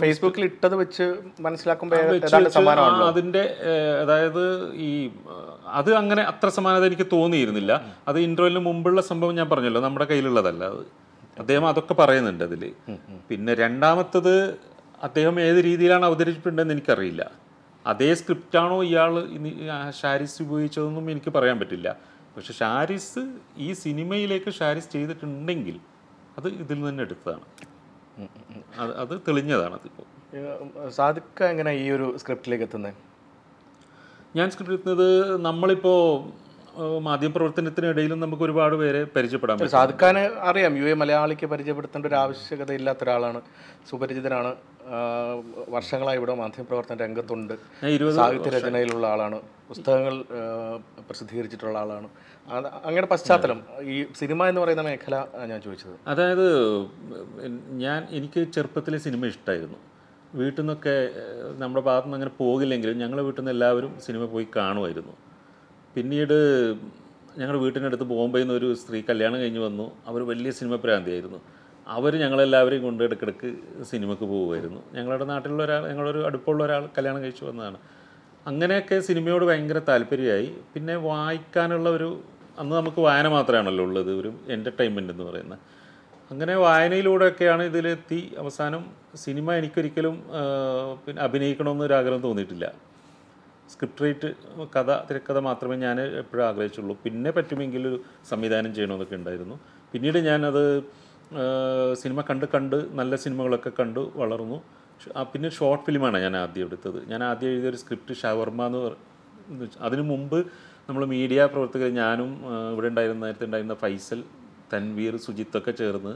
ഫേസ്ബുക്കിൽ ഇട്ടത് വെച്ച് മനസ്സിലാക്കുമ്പോൾ അതിന്റെ അതായത് ഈ അത് അങ്ങനെ അത്ര സമാനത എനിക്ക് തോന്നിയിരുന്നില്ല അത് ഇൻട്രോലിന് മുമ്പുള്ള സംഭവം ഞാൻ പറഞ്ഞല്ലോ നമ്മുടെ കയ്യിലുള്ളതല്ല അത് അദ്ദേഹം അതൊക്കെ പറയുന്നുണ്ട് അതിൽ പിന്നെ രണ്ടാമത്തത് അദ്ദേഹം ഏത് രീതിയിലാണ് അവതരിപ്പിക്കേണ്ടതെന്ന് എനിക്കറിയില്ല അതേ സ്ക്രിപ്റ്റാണോ ഇയാൾ ഷാരിസ് ഉപയോഗിച്ചതെന്നും എനിക്ക് പറയാൻ പറ്റില്ല പക്ഷെ ഷാരിസ് ഈ സിനിമയിലേക്ക് ഷാരിസ് ചെയ്തിട്ടുണ്ടെങ്കിൽ അത് ഇതിൽ നിന്ന് എടുത്തതാണ് അത് അത് തെളിഞ്ഞതാണ് അതിപ്പോൾ സാധിക്ക എങ്ങനെ ഈ ഒരു സ്ക്രിപ്റ്റിലേക്ക് എത്തുന്നത് ഞാൻ സ്ക്രിപ്റ്റ് എത്തുന്നത് നമ്മളിപ്പോൾ മാധ്യമപ്രവർത്തനത്തിനിടയിലും നമുക്ക് ഒരുപാട് പേരെ പരിചയപ്പെടാൻ പറ്റും അറിയാം യു എ മലയാളിക്ക് പരിചയപ്പെടുത്തേണ്ട ഒരു ആവശ്യകത ഇല്ലാത്ത ഒരാളാണ് സുപരിചിതനാണ് വർഷങ്ങളായി ഇവിടെ മാധ്യമപ്രവർത്തന രംഗത്തുണ്ട് സാഹിത്യ രചനയിലുള്ള ആളാണ് പുസ്തകങ്ങൾ പ്രസിദ്ധീകരിച്ചിട്ടുള്ള ആളാണ് അങ്ങനെ പശ്ചാത്തലം ഈ സിനിമ എന്ന് പറയുന്ന മേഖല ഞാൻ ചോദിച്ചത് അതായത് ഞാൻ എനിക്ക് ചെറുപ്പത്തിലെ സിനിമ ഇഷ്ടമായിരുന്നു വീട്ടിൽ നിന്നൊക്കെ നമ്മുടെ ഭാഗത്തു നിന്ന് അങ്ങനെ പോകില്ലെങ്കിലും ഞങ്ങളുടെ വീട്ടിൽ നിന്ന് എല്ലാവരും സിനിമ പോയി കാണുമായിരുന്നു പിന്നീട് ഞങ്ങളുടെ വീട്ടിനടുത്ത് ബോംബെയിൽ നിന്ന് ഒരു സ്ത്രീ കല്യാണം കഴിഞ്ഞ് വന്നു അവർ വലിയ സിനിമ പ്രാന്തിയായിരുന്നു അവർ ഞങ്ങളെല്ലാവരെയും കൊണ്ട് ഇടയ്ക്കിടയ്ക്ക് സിനിമയ്ക്ക് പോകുമായിരുന്നു ഞങ്ങളുടെ നാട്ടിലുള്ള ഒരാൾ ഞങ്ങളൊരു അടുപ്പമുള്ള ഒരാൾ കല്യാണം കഴിച്ചു വന്നതാണ് അങ്ങനെയൊക്കെ സിനിമയോട് ഭയങ്കര താല്പര്യമായി പിന്നെ വായിക്കാനുള്ള ഒരു അന്ന് നമുക്ക് വായന മാത്രമാണല്ലോ ഉള്ളത് ഒരു എൻ്റർടൈൻമെൻ്റ് എന്ന് പറയുന്നത് അങ്ങനെ വായനയിലൂടെയൊക്കെയാണ് ഇതിലെത്തി അവസാനം സിനിമ എനിക്കൊരിക്കലും പിന്നെ അഭിനയിക്കണമെന്ന് ആഗ്രഹം തോന്നിയിട്ടില്ല സ്ക്രിപ്റ്റ് റൈറ്റ് കഥ തിരക്കഥ മാത്രമേ ഞാൻ എപ്പോഴും ആഗ്രഹിച്ചുള്ളൂ പിന്നെ പറ്റുമെങ്കിൽ സംവിധാനം ചെയ്യണമെന്നൊക്കെ ഉണ്ടായിരുന്നു പിന്നീട് ഞാനത് സിനിമ കണ്ട് കണ്ട് നല്ല സിനിമകളൊക്കെ കണ്ടു വളർന്നു പിന്നെ ഷോർട്ട് ഫിലിമാണ് ഞാൻ ആദ്യം എടുത്തത് ഞാൻ ആദ്യം എഴുതിയ ഒരു സ്ക്രിപ്റ്റ് ഷവർമ എന്ന് അതിനു മുമ്പ് നമ്മൾ മീഡിയ പ്രവർത്തകർ ഞാനും ഇവിടെ ഉണ്ടായിരുന്ന നേരത്തെ ഉണ്ടായിരുന്ന ഫൈസൽ തൻവീർ സുജിത്തൊക്കെ ചേർന്ന്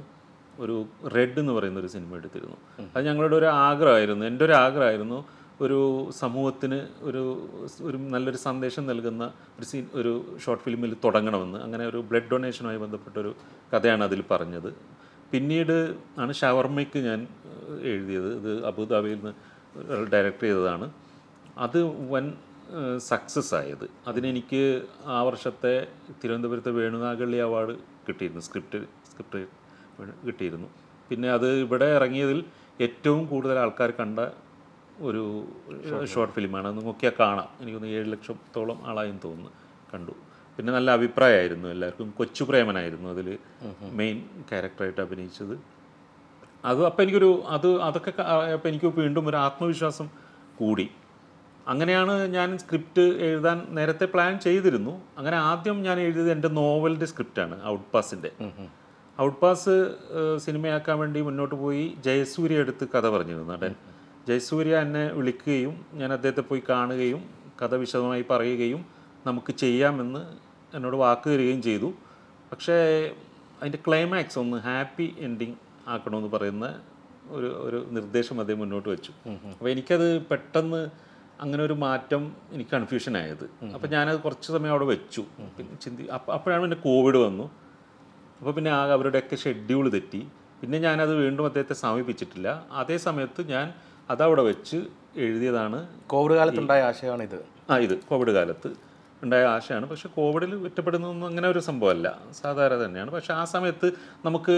ഒരു റെഡ് എന്ന് പറയുന്ന ഒരു സിനിമ എടുത്തിരുന്നു അത് ഞങ്ങളുടെ ഒരു ആഗ്രഹമായിരുന്നു എൻ്റെ ഒരു ആഗ്രഹമായിരുന്നു ഒരു സമൂഹത്തിന് ഒരു ഒരു നല്ലൊരു സന്ദേശം നൽകുന്ന ഒരു സീൻ ഒരു ഷോർട്ട് ഫിലിമിൽ തുടങ്ങണമെന്ന് അങ്ങനെ ഒരു ബ്ലഡ് ഡൊണേഷനുമായി ബന്ധപ്പെട്ടൊരു കഥയാണ് അതിൽ പറഞ്ഞത് പിന്നീട് ആണ് ഷവർമയ്ക്ക് ഞാൻ എഴുതിയത് ഇത് അബുദാബിയിൽ നിന്ന് ഡയറക്റ്റ് ചെയ്തതാണ് അത് വൻ സക്സസ് ആയത് അതിനെനിക്ക് ആ വർഷത്തെ തിരുവനന്തപുരത്തെ വേണുനാഗള്ളി അവാർഡ് കിട്ടിയിരുന്നു സ്ക്രിപ്റ്റ് സ്ക്രിപ്റ്റ് കിട്ടിയിരുന്നു പിന്നെ അത് ഇവിടെ ഇറങ്ങിയതിൽ ഏറ്റവും കൂടുതൽ ആൾക്കാർ കണ്ട ഒരു ഷോർട്ട് ഫിലിമാണ് അത് നോക്കിയാൽ കാണാം എനിക്കൊന്ന് ഏഴ് ലക്ഷത്തോളം ആളായെന്ന് തോന്നുന്നു കണ്ടു പിന്നെ നല്ല അഭിപ്രായമായിരുന്നു എല്ലാവർക്കും കൊച്ചു പ്രേമനായിരുന്നു അതിൽ മെയിൻ ക്യാരക്ടറായിട്ട് അഭിനയിച്ചത് അത് അപ്പം എനിക്കൊരു അത് അതൊക്കെ അപ്പോൾ എനിക്ക് വീണ്ടും ഒരു ആത്മവിശ്വാസം കൂടി അങ്ങനെയാണ് ഞാൻ സ്ക്രിപ്റ്റ് എഴുതാൻ നേരത്തെ പ്ലാൻ ചെയ്തിരുന്നു അങ്ങനെ ആദ്യം ഞാൻ എഴുതിയത് എൻ്റെ നോവലിൻ്റെ സ്ക്രിപ്റ്റാണ് ഔട്ട് പാസിൻ്റെ ഔട്ട് പാസ് സിനിമയാക്കാൻ വേണ്ടി മുന്നോട്ട് പോയി ജയസൂര്യ എടുത്ത് കഥ പറഞ്ഞിരുന്നു നടൻ ജയസൂര്യ എന്നെ വിളിക്കുകയും ഞാൻ അദ്ദേഹത്തെ പോയി കാണുകയും കഥ വിശദമായി പറയുകയും നമുക്ക് ചെയ്യാമെന്ന് എന്നോട് വാക്ക് തരികയും ചെയ്തു പക്ഷേ അതിൻ്റെ ക്ലൈമാക്സ് ഒന്ന് ഹാപ്പി എൻഡിങ് ആക്കണമെന്ന് പറയുന്ന ഒരു ഒരു നിർദ്ദേശം അദ്ദേഹം മുന്നോട്ട് വെച്ചു അപ്പോൾ എനിക്കത് പെട്ടെന്ന് അങ്ങനെ ഒരു മാറ്റം എനിക്ക് കൺഫ്യൂഷൻ ആയത് അപ്പോൾ ഞാനത് കുറച്ച് സമയം അവിടെ വെച്ചു ചിന്തി അപ്പോഴാണ് പിന്നെ കോവിഡ് വന്നു അപ്പോൾ പിന്നെ ആ അവരുടെയൊക്കെ ഷെഡ്യൂൾ തെറ്റി പിന്നെ ഞാനത് വീണ്ടും അദ്ദേഹത്തെ സമീപിച്ചിട്ടില്ല അതേ സമയത്ത് ഞാൻ അതവിടെ വെച്ച് എഴുതിയതാണ് കോവിഡ് കാലത്തുണ്ടായ ആശയമാണ് ഇത് ആ ഇത് കോവിഡ് കാലത്ത് ഉണ്ടായ ആശയാണ് പക്ഷെ കോവിഡിൽ ഒറ്റപ്പെടുന്നൊന്നും അങ്ങനെ ഒരു സംഭവമല്ല സാധാരണ തന്നെയാണ് പക്ഷെ ആ സമയത്ത് നമുക്ക്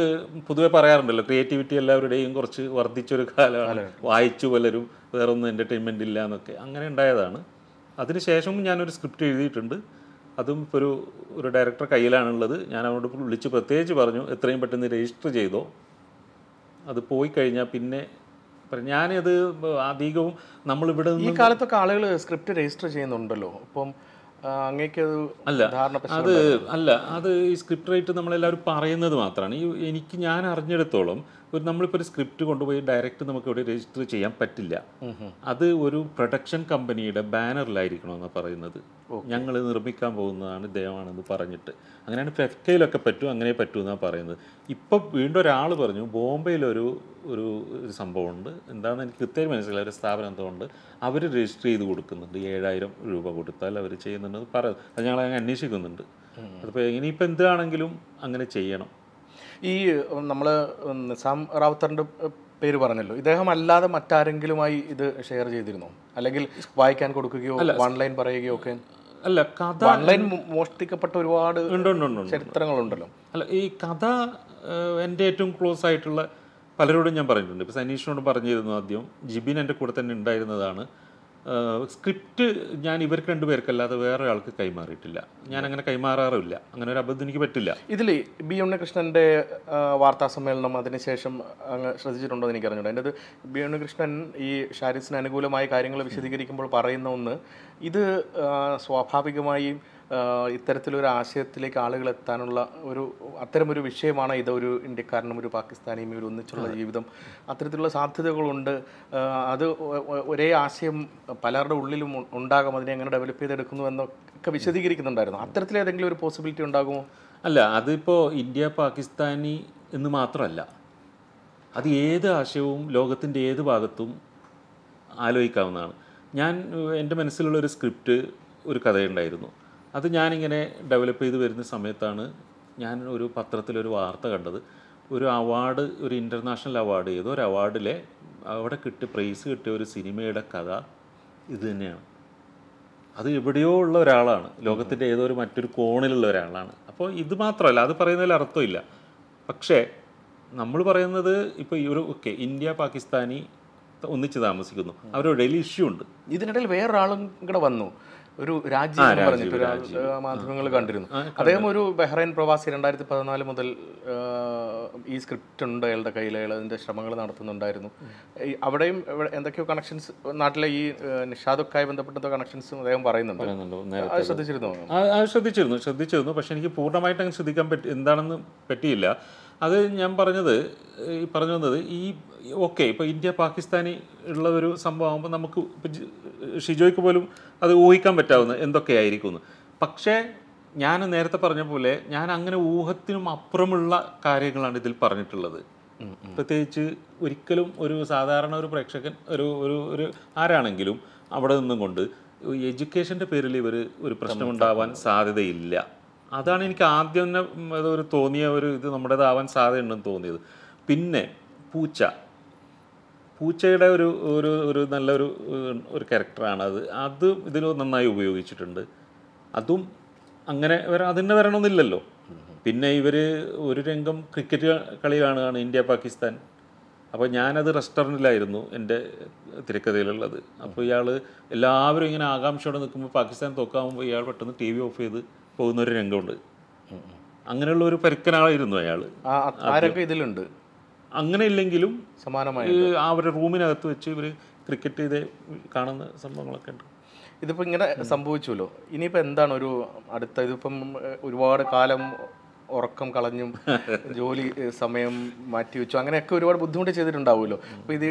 പൊതുവെ പറയാറുണ്ടല്ലോ ക്രിയേറ്റിവിറ്റി എല്ലാവരുടെയും കുറച്ച് വർദ്ധിച്ചൊരു കാലമാണ് വായിച്ചു പലരും വേറൊന്നും എൻ്റർടൈൻമെൻ്റ് ഇല്ല എന്നൊക്കെ അങ്ങനെ ഉണ്ടായതാണ് അതിനുശേഷം ഞാനൊരു സ്ക്രിപ്റ്റ് എഴുതിയിട്ടുണ്ട് അതും ഇപ്പോൾ ഒരു ഒരു ഡയറക്ടർ കയ്യിലാണുള്ളത് ഞാൻ അവനോട് വിളിച്ച് പ്രത്യേകിച്ച് പറഞ്ഞു എത്രയും പെട്ടെന്ന് രജിസ്റ്റർ ചെയ്തോ അത് പോയി കഴിഞ്ഞാൽ പിന്നെ ഞാനത് അധികവും നമ്മളിവിടെ ഈ കാലത്തൊക്കെ ആളുകൾ സ്ക്രിപ്റ്റ് രജിസ്റ്റർ ചെയ്യുന്നുണ്ടല്ലോ അപ്പം അല്ല അത് അല്ല അത് ഈ സ്ക്രിപ്റ്റ് റൈറ്റ് നമ്മളെല്ലാവരും പറയുന്നത് മാത്രമാണ് ഈ എനിക്ക് ഞാൻ അറിഞ്ഞിടത്തോളം ഒരു നമ്മളിപ്പോൾ ഒരു സ്ക്രിപ്റ്റ് കൊണ്ടുപോയി ഡയറക്റ്റ് നമുക്ക് ഇവിടെ രജിസ്റ്റർ ചെയ്യാൻ പറ്റില്ല അത് ഒരു പ്രൊഡക്ഷൻ കമ്പനിയുടെ ബാനറിലായിരിക്കണമെന്ന് പറയുന്നത് ഞങ്ങൾ നിർമ്മിക്കാൻ പോകുന്നതാണ് ദയവാണെന്ന് പറഞ്ഞിട്ട് അങ്ങനെയാണ് ഫെഫ്കയിലൊക്കെ പറ്റും അങ്ങനെ പറ്റൂ എന്നാണ് പറയുന്നത് ഇപ്പം വീണ്ടും ഒരാൾ പറഞ്ഞു ബോംബെയിലൊരു ഒരു ഒരു സംഭവമുണ്ട് എന്താണെന്ന് എനിക്ക് കൃത്യമായി മനസ്സിലായ ഒരു സ്ഥാപനം എന്തുകൊണ്ട് അവർ രജിസ്റ്റർ ചെയ്ത് കൊടുക്കുന്നുണ്ട് ഏഴായിരം രൂപ കൊടുത്താൽ അവർ ചെയ്യുന്നുണ്ടെന്ന് പറയുന്നത് അത് ഞങ്ങൾ അന്വേഷിക്കുന്നുണ്ട് അതിപ്പോൾ ഇനിയിപ്പോൾ എന്താണെങ്കിലും അങ്ങനെ ചെയ്യണം ഈ നമ്മൾ നിസാം റാവുത്തറിൻ്റെ പേര് പറഞ്ഞല്ലോ ഇദ്ദേഹം അല്ലാതെ മറ്റാരെങ്കിലുമായി ഇത് ഷെയർ ചെയ്തിരുന്നു അല്ലെങ്കിൽ വായിക്കാൻ കൊടുക്കുകയോ ഓൺലൈൻ പറയുകയോ ഒക്കെ അല്ല കഥ ഓൺലൈൻ മോഷ്ടിക്കപ്പെട്ട ഒരുപാട് ചരിത്രങ്ങളുണ്ടല്ലോ അല്ല ഈ കഥ എൻ്റെ ഏറ്റവും ക്ലോസ് ആയിട്ടുള്ള പലരോടും ഞാൻ പറഞ്ഞിട്ടുണ്ട് ഇപ്പോൾ സനീഷിനോട് പറഞ്ഞിരുന്നു ആദ്യം ജിബിൻ എൻ്റെ കൂടെ തന്നെ ഉണ്ടായിരുന്നതാണ് സ്ക്രിപ്റ്റ് ഞാൻ ഇവർക്ക് രണ്ടുപേർക്കല്ലാതെ വേറെ ആൾക്ക് കൈമാറിയിട്ടില്ല ഞാൻ അങ്ങനെ കൈമാറാറില്ല അങ്ങനെ ഒരു അബദ്ധം എനിക്ക് പറ്റില്ല ഇതിൽ ബി ഉണ്ണികൃഷ്ണൻ്റെ വാർത്താ സമ്മേളനം അതിനുശേഷം അങ്ങ് ശ്രദ്ധിച്ചിട്ടുണ്ടോ എന്ന് എനിക്ക് അറിഞ്ഞൂട എൻ്റെ അത് ബി ഉണ്ണികൃഷ്ണൻ ഈ ഷാരിസിന് അനുകൂലമായ കാര്യങ്ങൾ വിശദീകരിക്കുമ്പോൾ പറയുന്ന ഒന്ന് ഇത് സ്വാഭാവികമായും ഇത്തരത്തിലൊരു ആശയത്തിലേക്ക് ആളുകൾ എത്താനുള്ള ഒരു അത്തരമൊരു വിഷയമാണ് ഇത് ഒരു ഇന്ത്യക്കാരനും ഒരു പാകിസ്ഥാനിയും ഒരു ഒന്നിച്ചുള്ള ജീവിതം അത്തരത്തിലുള്ള സാധ്യതകളുണ്ട് അത് ഒരേ ആശയം പലരുടെ ഉള്ളിലും ഉണ്ടാകും അതിനെ എങ്ങനെ ഡെവലപ്പ് ചെയ്തെടുക്കുന്നു എന്നൊക്കെ വിശദീകരിക്കുന്നുണ്ടായിരുന്നു അത്തരത്തിൽ ഏതെങ്കിലും ഒരു പോസിബിലിറ്റി ഉണ്ടാകുമോ അല്ല അതിപ്പോൾ ഇന്ത്യ പാകിസ്ഥാനി എന്ന് മാത്രമല്ല അത് ഏത് ആശയവും ലോകത്തിൻ്റെ ഏത് ഭാഗത്തും ആലോചിക്കാവുന്നതാണ് ഞാൻ എൻ്റെ മനസ്സിലുള്ള ഒരു സ്ക്രിപ്റ്റ് ഒരു കഥയുണ്ടായിരുന്നു അത് ഞാനിങ്ങനെ ഡെവലപ്പ് ചെയ്ത് വരുന്ന സമയത്താണ് ഞാൻ ഒരു പത്രത്തിലൊരു വാർത്ത കണ്ടത് ഒരു അവാർഡ് ഒരു ഇൻ്റർനാഷണൽ അവാർഡ് ഏതോ ഒരു അവാർഡിലെ അവിടെ കിട്ടിയ പ്രൈസ് കിട്ടിയ ഒരു സിനിമയുടെ കഥ ഇത് തന്നെയാണ് അത് എവിടെയോ ഉള്ള ഒരാളാണ് ലോകത്തിൻ്റെ ഏതോ ഒരു മറ്റൊരു കോണിലുള്ള ഒരാളാണ് അപ്പോൾ ഇത് മാത്രമല്ല അത് പറയുന്നതിൽ അർത്ഥമില്ല പക്ഷേ നമ്മൾ പറയുന്നത് ഇപ്പോൾ ഈ ഒരു ഓക്കെ ഇന്ത്യ പാകിസ്ഥാനി ഒന്നിച്ച് താമസിക്കുന്നു അവരുടെ ഇഷ്യൂ ഉണ്ട് ഇതിനിടയിൽ വേറൊരാളും കൂടെ വന്നു ഒരു രാജ്യം പറഞ്ഞിട്ട് മാധ്യമങ്ങൾ കണ്ടിരുന്നു അദ്ദേഹം ഒരു ബഹ്റൈൻ പ്രവാസി രണ്ടായിരത്തി പതിനാല് മുതൽ ഈ സ്ക്രിപ്റ്റ് ഉണ്ട് അയാളുടെ കയ്യിൽ അയാൾ അതിൻ്റെ ശ്രമങ്ങൾ നടത്തുന്നുണ്ടായിരുന്നു അവിടെയും എന്തൊക്കെയോ കണക്ഷൻസ് നാട്ടിലെ ഈ നിഷാദൊക്കെ ബന്ധപ്പെട്ട കണക്ഷൻസ് അദ്ദേഹം പറയുന്നുണ്ട് ശ്രദ്ധിച്ചിരുന്നു ശ്രദ്ധിച്ചിരുന്നു ശ്രദ്ധിച്ചിരുന്നു പക്ഷെ എനിക്ക് പൂർണ്ണമായിട്ട് അങ്ങ് ശ്രദ്ധിക്കാൻ പറ്റി എന്താണെന്ന് പറ്റിയില്ല അത് ഞാൻ പറഞ്ഞത് ഈ പറഞ്ഞു വന്നത് ഈ ഓക്കെ ഇപ്പോൾ ഇന്ത്യ പാകിസ്ഥാനി ഉള്ള ഒരു സംഭവമാകുമ്പോൾ നമുക്ക് ഷിജോയ്ക്ക് പോലും അത് ഊഹിക്കാൻ പറ്റാവുന്ന എന്തൊക്കെയായിരിക്കും പക്ഷേ ഞാൻ നേരത്തെ പറഞ്ഞ പോലെ ഞാൻ അങ്ങനെ ഊഹത്തിനും അപ്പുറമുള്ള കാര്യങ്ങളാണ് ഇതിൽ പറഞ്ഞിട്ടുള്ളത് പ്രത്യേകിച്ച് ഒരിക്കലും ഒരു സാധാരണ ഒരു പ്രേക്ഷകൻ ഒരു ഒരു ഒരു ആരാണെങ്കിലും അവിടെ നിന്നും കൊണ്ട് എഡ്യൂക്കേഷൻ്റെ പേരിൽ ഇവർ ഒരു പ്രശ്നമുണ്ടാവാൻ സാധ്യതയില്ല അതാണ് എനിക്ക് ആദ്യം തന്നെ ഒരു തോന്നിയ ഒരു ഇത് നമ്മുടേതാവാൻ സാധ്യതയുണ്ടെന്ന് തോന്നിയത് പിന്നെ പൂച്ച പൂച്ചയുടെ ഒരു ഒരു ഒരു നല്ലൊരു ഒരു ക്യാരക്ടറാണ് അത് അത് ഇതിൽ നന്നായി ഉപയോഗിച്ചിട്ടുണ്ട് അതും അങ്ങനെ വരാ അതിന് വരണമെന്നില്ലല്ലോ പിന്നെ ഇവർ ഒരു രംഗം ക്രിക്കറ്റ് കളി കാണുകയാണ് ഇന്ത്യ പാകിസ്ഥാൻ അപ്പോൾ ഞാനത് റെസ്റ്റോറൻറ്റിലായിരുന്നു എൻ്റെ തിരക്കഥയിലുള്ളത് അപ്പോൾ ഇയാൾ എല്ലാവരും ഇങ്ങനെ ആകാംക്ഷയോടെ നിൽക്കുമ്പോൾ പാകിസ്ഥാൻ തോക്കാകുമ്പോൾ ഇയാൾ പെട്ടെന്ന് ടി വി ഓഫ് ചെയ്ത് പോകുന്ന ഒരു രംഗമുണ്ട് അങ്ങനെയുള്ള ഒരു പരുക്കനാളായിരുന്നു അയാൾ ഇതിലുണ്ട് അങ്ങനെ ഇല്ലെങ്കിലും സമാനമായി അവരുടെ റൂമിനകത്ത് വെച്ച് ഇവർ ക്രിക്കറ്റ് ഇതേ കാണുന്ന സംഭവങ്ങളൊക്കെ ഉണ്ട് ഇതിപ്പോൾ ഇങ്ങനെ സംഭവിച്ചല്ലോ ഇനിയിപ്പോൾ എന്താണ് ഒരു അടുത്ത ഇതിപ്പം ഒരുപാട് കാലം ഉറക്കം കളഞ്ഞും <laughs> ജോലി സമയം മാറ്റി വെച്ചു അങ്ങനെയൊക്കെ ഒരുപാട് ബുദ്ധിമുട്ട് ചെയ്തിട്ടുണ്ടാവുമല്ലോ അപ്പോൾ ഇത്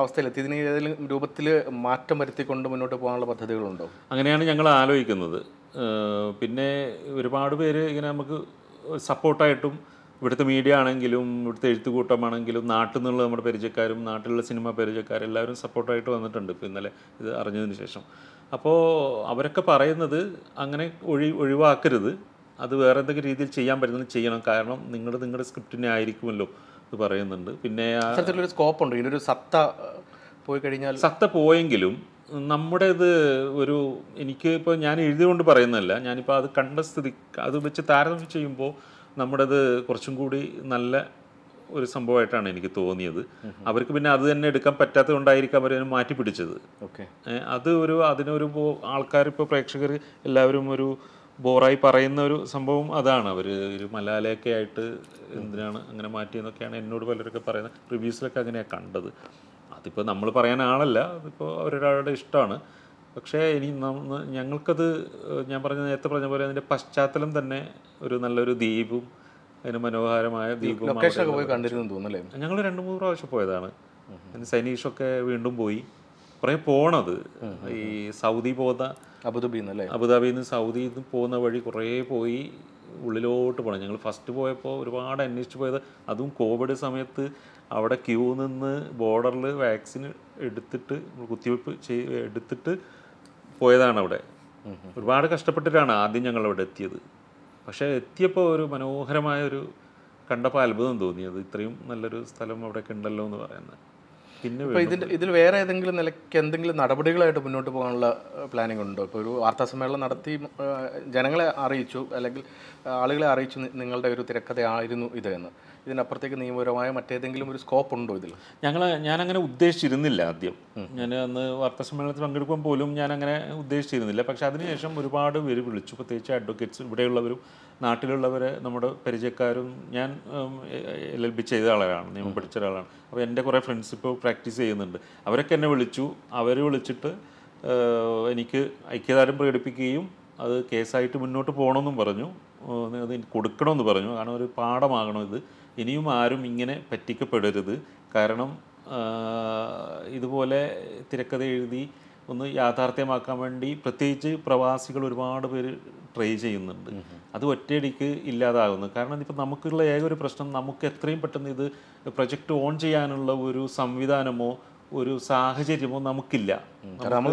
അവസ്ഥയിലെത്തി ഇതിന് ഏതെങ്കിലും രൂപത്തിൽ മാറ്റം വരുത്തിക്കൊണ്ട് മുന്നോട്ട് പോകാനുള്ള പദ്ധതികളുണ്ടോ അങ്ങനെയാണ് ഞങ്ങൾ ആലോചിക്കുന്നത് പിന്നെ ഒരുപാട് പേര് ഇങ്ങനെ നമുക്ക് സപ്പോർട്ടായിട്ടും ഇവിടുത്തെ മീഡിയ ആണെങ്കിലും ഇവിടുത്തെ എഴുത്തുകൂട്ടമാണെങ്കിലും നാട്ടിൽ നിന്നുള്ള നമ്മുടെ പരിചയക്കാരും നാട്ടിലുള്ള സിനിമ പരിചയക്കാരും എല്ലാവരും സപ്പോർട്ടായിട്ട് വന്നിട്ടുണ്ട് ഇപ്പോൾ ഇന്നലെ ഇത് അറിഞ്ഞതിന് ശേഷം അപ്പോൾ അവരൊക്കെ പറയുന്നത് അങ്ങനെ ഒഴി ഒഴിവാക്കരുത് അത് വേറെ എന്തെങ്കിലും രീതിയിൽ ചെയ്യാൻ പറ്റുന്നത് ചെയ്യണം കാരണം നിങ്ങൾ നിങ്ങളുടെ സ്ക്രിപ്റ്റിനെ ആയിരിക്കുമല്ലോ ഇത് പറയുന്നുണ്ട് പിന്നെ സ്കോപ്പ് ഉണ്ട് ഇതിനൊരു സത്ത പോയി കഴിഞ്ഞാൽ സത്ത പോയെങ്കിലും നമ്മുടെ ഇത് ഒരു എനിക്ക് ഇപ്പോൾ ഞാൻ എഴുതികൊണ്ട് പറയുന്നതല്ല ഞാനിപ്പോൾ അത് കണ്ട സ്ഥിതി അത് വെച്ച് താരതമ്യം ചെയ്യുമ്പോൾ നമ്മുടേത് കുറച്ചും കൂടി നല്ല ഒരു സംഭവമായിട്ടാണ് എനിക്ക് തോന്നിയത് അവർക്ക് പിന്നെ അത് തന്നെ എടുക്കാൻ പറ്റാത്തത് കൊണ്ടായിരിക്കും അവർ അതിനെ മാറ്റി പിടിച്ചത് ഓക്കെ അത് ഒരു അതിനൊരു ആൾക്കാർ ഇപ്പോൾ പ്രേക്ഷകർ എല്ലാവരും ഒരു ബോറായി പറയുന്ന ഒരു സംഭവം അതാണ് അവർ ഒരു മലയാളയൊക്കെ ആയിട്ട് എന്തിനാണ് അങ്ങനെ മാറ്റിയെന്നൊക്കെയാണ് എന്നോട് പലരൊക്കെ പറയുന്നത് റിവ്യൂസിലൊക്കെ അങ്ങനെയാണ് കണ്ടത് അതിപ്പോൾ നമ്മൾ പറയാനാണല്ല അതിപ്പോൾ അവരൊരാളുടെ ഇഷ്ടമാണ് പക്ഷേ ഇനി ഞങ്ങൾക്കത് ഞാൻ പറഞ്ഞ നേരത്തെ പറഞ്ഞ പോലെ അതിൻ്റെ പശ്ചാത്തലം തന്നെ ഒരു നല്ലൊരു ദ്വീപും അതിന് മനോഹരമായ ദ്വീപും ഞങ്ങൾ രണ്ട് മൂന്ന് പ്രാവശ്യം പോയതാണ് അതിന് സനീഷൊക്കെ വീണ്ടും പോയി കുറേ പോണത് ഈ സൗദി പോകുന്ന അബുദാബിയിൽ നിന്ന് അല്ലേ അബുദാബിയിൽ നിന്ന് സൗദിയിൽ നിന്ന് പോകുന്ന വഴി കുറേ പോയി ഉള്ളിലോട്ട് പോകണം ഞങ്ങൾ ഫസ്റ്റ് പോയപ്പോൾ ഒരുപാട് അന്വേഷിച്ച് പോയത് അതും കോവിഡ് സമയത്ത് അവിടെ ക്യൂ നിന്ന് ബോർഡറിൽ വാക്സിൻ എടുത്തിട്ട് കുത്തിവെപ്പ് ചെയ് എടുത്തിട്ട് പോയതാണ് അവിടെ ഒരുപാട് കഷ്ടപ്പെട്ടിട്ടാണ് ആദ്യം ഞങ്ങൾ അവിടെ എത്തിയത് പക്ഷേ എത്തിയപ്പോൾ ഒരു മനോഹരമായ ഒരു കണ്ടപ്പോൾ അത്ഭുതം അത് ഇത്രയും നല്ലൊരു സ്ഥലം അവിടെയൊക്കെ ഉണ്ടല്ലോ എന്ന് പറയുന്നത് പിന്നെ ഇതിൻ്റെ ഇതിൽ വേറെ ഏതെങ്കിലും നിലയ്ക്ക് എന്തെങ്കിലും നടപടികളായിട്ട് മുന്നോട്ട് പോകാനുള്ള പ്ലാനിംഗ് ഉണ്ടോ ഇപ്പോൾ ഒരു വാർത്താ സമ്മേളനം നടത്തി ജനങ്ങളെ അറിയിച്ചു അല്ലെങ്കിൽ ആളുകളെ അറിയിച്ചു നിങ്ങളുടെ ഒരു തിരക്കഥയായിരുന്നു ഇത് എന്ന് ഇതിനപ്പുറത്തേക്ക് നിയമപരമായ മറ്റേതെങ്കിലും ഒരു സ്കോപ്പ് ഉണ്ടോ ഇതിൽ ഞങ്ങൾ ഞാനങ്ങനെ ഉദ്ദേശിച്ചിരുന്നില്ല ആദ്യം ഞാൻ അന്ന് വാർത്താസമ്മേളനത്തിൽ പങ്കെടുക്കുമ്പോൾ പോലും ഞാൻ അങ്ങനെ ഉദ്ദേശിച്ചിരുന്നില്ല പക്ഷേ അതിനുശേഷം ഒരുപാട് പേര് വിളിച്ചു പ്രത്യേകിച്ച് അഡ്വക്കേറ്റ്സ് ഇവിടെയുള്ളവരും നാട്ടിലുള്ളവർ നമ്മുടെ പരിചയക്കാരും ഞാൻ എൽ എൽ ബി ചെയ്ത ആളാണ് നിയമം പഠിച്ച ഒരാളാണ് അപ്പോൾ എൻ്റെ കുറേ ഫ്രണ്ട്സ് ഇപ്പോൾ പ്രാക്ടീസ് ചെയ്യുന്നുണ്ട് അവരൊക്കെ എന്നെ വിളിച്ചു അവർ വിളിച്ചിട്ട് എനിക്ക് ഐക്യദാരം പ്രകടിപ്പിക്കുകയും അത് കേസായിട്ട് മുന്നോട്ട് പോകണമെന്നും പറഞ്ഞു അത് കൊടുക്കണമെന്ന് പറഞ്ഞു കാരണം ഒരു പാഠമാകണം ഇത് ഇനിയും ആരും ഇങ്ങനെ പറ്റിക്കപ്പെടരുത് കാരണം ഇതുപോലെ തിരക്കഥ എഴുതി ഒന്ന് യാഥാർത്ഥ്യമാക്കാൻ വേണ്ടി പ്രത്യേകിച്ച് പ്രവാസികൾ ഒരുപാട് പേര് ട്രൈ ചെയ്യുന്നുണ്ട് അത് ഒറ്റയടിക്ക് ഇല്ലാതാകുന്നു കാരണം ഇപ്പം നമുക്കുള്ള ഏക ഒരു പ്രശ്നം നമുക്ക് എത്രയും പെട്ടെന്ന് ഇത് പ്രൊജക്റ്റ് ഓൺ ചെയ്യാനുള്ള ഒരു സംവിധാനമോ ഒരു സാഹചര്യമോ നമുക്കില്ല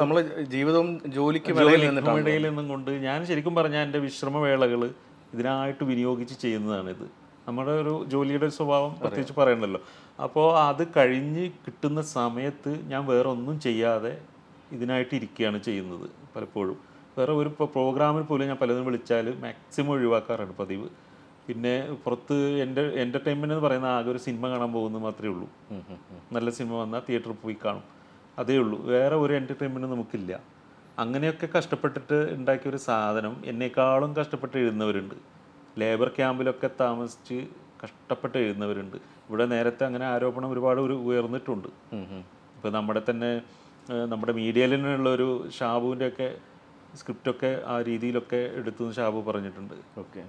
നമ്മൾ ജീവിതവും ജോലിക്കും ഇടയിൽ നിന്നും കൊണ്ട് ഞാൻ ശരിക്കും പറഞ്ഞാൽ എൻ്റെ വിശ്രമവേളകൾ ഇതിനായിട്ട് വിനിയോഗിച്ച് ചെയ്യുന്നതാണിത് നമ്മുടെ ഒരു ജോലിയുടെ ഒരു സ്വഭാവം പ്രത്യേകിച്ച് പറയണല്ലോ അപ്പോൾ അത് കഴിഞ്ഞ് കിട്ടുന്ന സമയത്ത് ഞാൻ വേറെ ഒന്നും ചെയ്യാതെ ഇതിനായിട്ട് ഇരിക്കുകയാണ് ചെയ്യുന്നത് പലപ്പോഴും വേറെ ഒരു പ്രോഗ്രാമിൽ പോലും ഞാൻ പലതും വിളിച്ചാൽ മാക്സിമം ഒഴിവാക്കാറുണ്ട് പതിവ് പിന്നെ പുറത്ത് എൻ്റെ എൻ്റർടൈൻമെൻ്റ് എന്ന് പറയുന്ന ആകെ ഒരു സിനിമ കാണാൻ പോകുന്നത് മാത്രമേ ഉള്ളൂ നല്ല സിനിമ വന്നാൽ തിയേറ്ററിൽ പോയി കാണും അതേ ഉള്ളൂ വേറെ ഒരു എൻ്റർടൈൻമെൻറ്റ് നമുക്കില്ല അങ്ങനെയൊക്കെ കഷ്ടപ്പെട്ടിട്ട് ഉണ്ടാക്കിയ ഒരു സാധനം എന്നേക്കാളും കഷ്ടപ്പെട്ട് എഴുതുന്നവരുണ്ട് ലേബർ ക്യാമ്പിലൊക്കെ താമസിച്ച് കഷ്ടപ്പെട്ട് എഴുതുന്നവരുണ്ട് ഇവിടെ നേരത്തെ അങ്ങനെ ആരോപണം ഒരുപാട് ഒരു ഉയർന്നിട്ടുണ്ട് ഇപ്പോൾ നമ്മുടെ തന്നെ നമ്മുടെ മീഡിയയിൽ ഒരു ഷാബുവിൻ്റെ ഒക്കെ സ്ക്രിപ്റ്റൊക്കെ ആ രീതിയിലൊക്കെ എടുത്തു ഷാബു പറഞ്ഞിട്ടുണ്ട് ഓക്കെ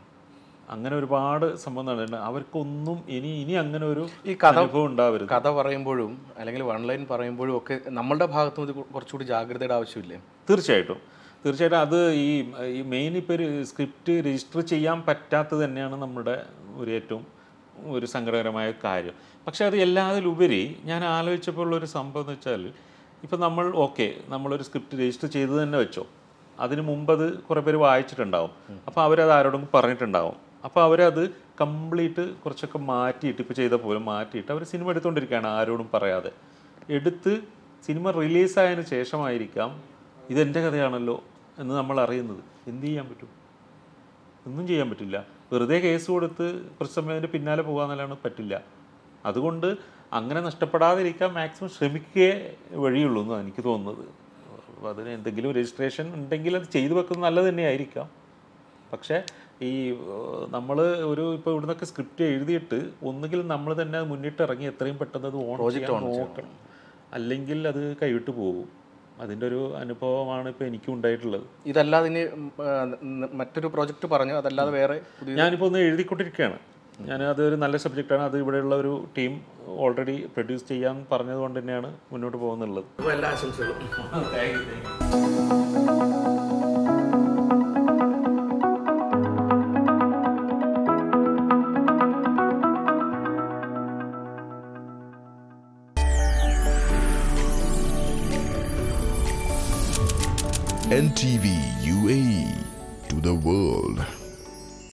അങ്ങനെ ഒരുപാട് സംഭവം നടന്നിട്ടുണ്ട് അവർക്കൊന്നും ഇനി ഇനി അങ്ങനെ ഒരു ഈ കഥ ഉണ്ടാവരുത് കഥ പറയുമ്പോഴും അല്ലെങ്കിൽ വൺലൈൻ പറയുമ്പോഴും ഒക്കെ നമ്മളുടെ ഭാഗത്തുനിന്ന് കുറച്ചുകൂടി ജാഗ്രതയുടെ ആവശ്യമില്ലേ തീർച്ചയായിട്ടും തീർച്ചയായിട്ടും അത് ഈ മെയിൻ ഇപ്പോൾ ഒരു സ്ക്രിപ്റ്റ് രജിസ്റ്റർ ചെയ്യാൻ പറ്റാത്തത് തന്നെയാണ് നമ്മുടെ ഒരു ഏറ്റവും ഒരു സങ്കടകരമായ കാര്യം പക്ഷേ അത് എല്ലാതിലുപരി ഞാൻ ആലോചിച്ചപ്പോൾ സംഭവം എന്ന് വെച്ചാൽ ഇപ്പം നമ്മൾ ഓക്കെ നമ്മളൊരു സ്ക്രിപ്റ്റ് രജിസ്റ്റർ ചെയ്ത് തന്നെ വെച്ചോ അതിന് മുമ്പ് അത് കുറേ പേര് വായിച്ചിട്ടുണ്ടാവും അപ്പോൾ അവരത് ആരോടും പറഞ്ഞിട്ടുണ്ടാവും അപ്പോൾ അവരത് കംപ്ലീറ്റ് കുറച്ചൊക്കെ മാറ്റിയിട്ട് ഇപ്പോൾ ചെയ്ത പോലെ മാറ്റിയിട്ട് അവർ സിനിമ എടുത്തുകൊണ്ടിരിക്കുകയാണ് ആരോടും പറയാതെ എടുത്ത് സിനിമ റിലീസായതിനു ശേഷമായിരിക്കാം ഇതെൻ്റെ കഥയാണല്ലോ എന്ന് നമ്മൾ അറിയുന്നത് എന്ത് ചെയ്യാൻ പറ്റും ഒന്നും ചെയ്യാൻ പറ്റില്ല വെറുതെ കേസ് കൊടുത്ത് കുറച്ച് സമയം അതിൻ്റെ പിന്നാലെ പോകാമെന്നല്ലാണ് പറ്റില്ല അതുകൊണ്ട് അങ്ങനെ നഷ്ടപ്പെടാതിരിക്കാൻ മാക്സിമം ശ്രമിക്കേ വഴിയുള്ളൂ എന്നാണ് എനിക്ക് തോന്നുന്നത് അതിന് എന്തെങ്കിലും രജിസ്ട്രേഷൻ ഉണ്ടെങ്കിൽ അത് ചെയ്തു വെക്കുന്നത് നല്ലത് തന്നെയായിരിക്കാം പക്ഷേ ഈ നമ്മൾ ഒരു ഇപ്പോൾ നിന്നൊക്കെ സ്ക്രിപ്റ്റ് എഴുതിയിട്ട് ഒന്നുകിൽ നമ്മൾ തന്നെ മുന്നിട്ട് ഇറങ്ങി എത്രയും പെട്ടെന്ന് അത് ഓൺ ചെയ്യാൻ നോക്കണം അല്ലെങ്കിൽ അത് കൈവിട്ട് പോകും അതിൻ്റെ ഒരു അനുഭവമാണ് ഇപ്പോൾ എനിക്കും ഉണ്ടായിട്ടുള്ളത് ഇതല്ലാതെ ഇനി മറ്റൊരു പ്രോജക്റ്റ് പറഞ്ഞു അതല്ലാതെ വേറെ ഞാനിപ്പോൾ ഒന്ന് എഴുതിക്കൊണ്ടിരിക്കുകയാണ് ഞാൻ അതൊരു നല്ല സബ്ജക്റ്റാണ് അത് ഇവിടെയുള്ള ഒരു ടീം ഓൾറെഡി പ്രൊഡ്യൂസ് ചെയ്യാൻ പറഞ്ഞതുകൊണ്ട് തന്നെയാണ് മുന്നോട്ട് പോകുന്നുള്ളത് എല്ലാ ആശംസകളും <laughs>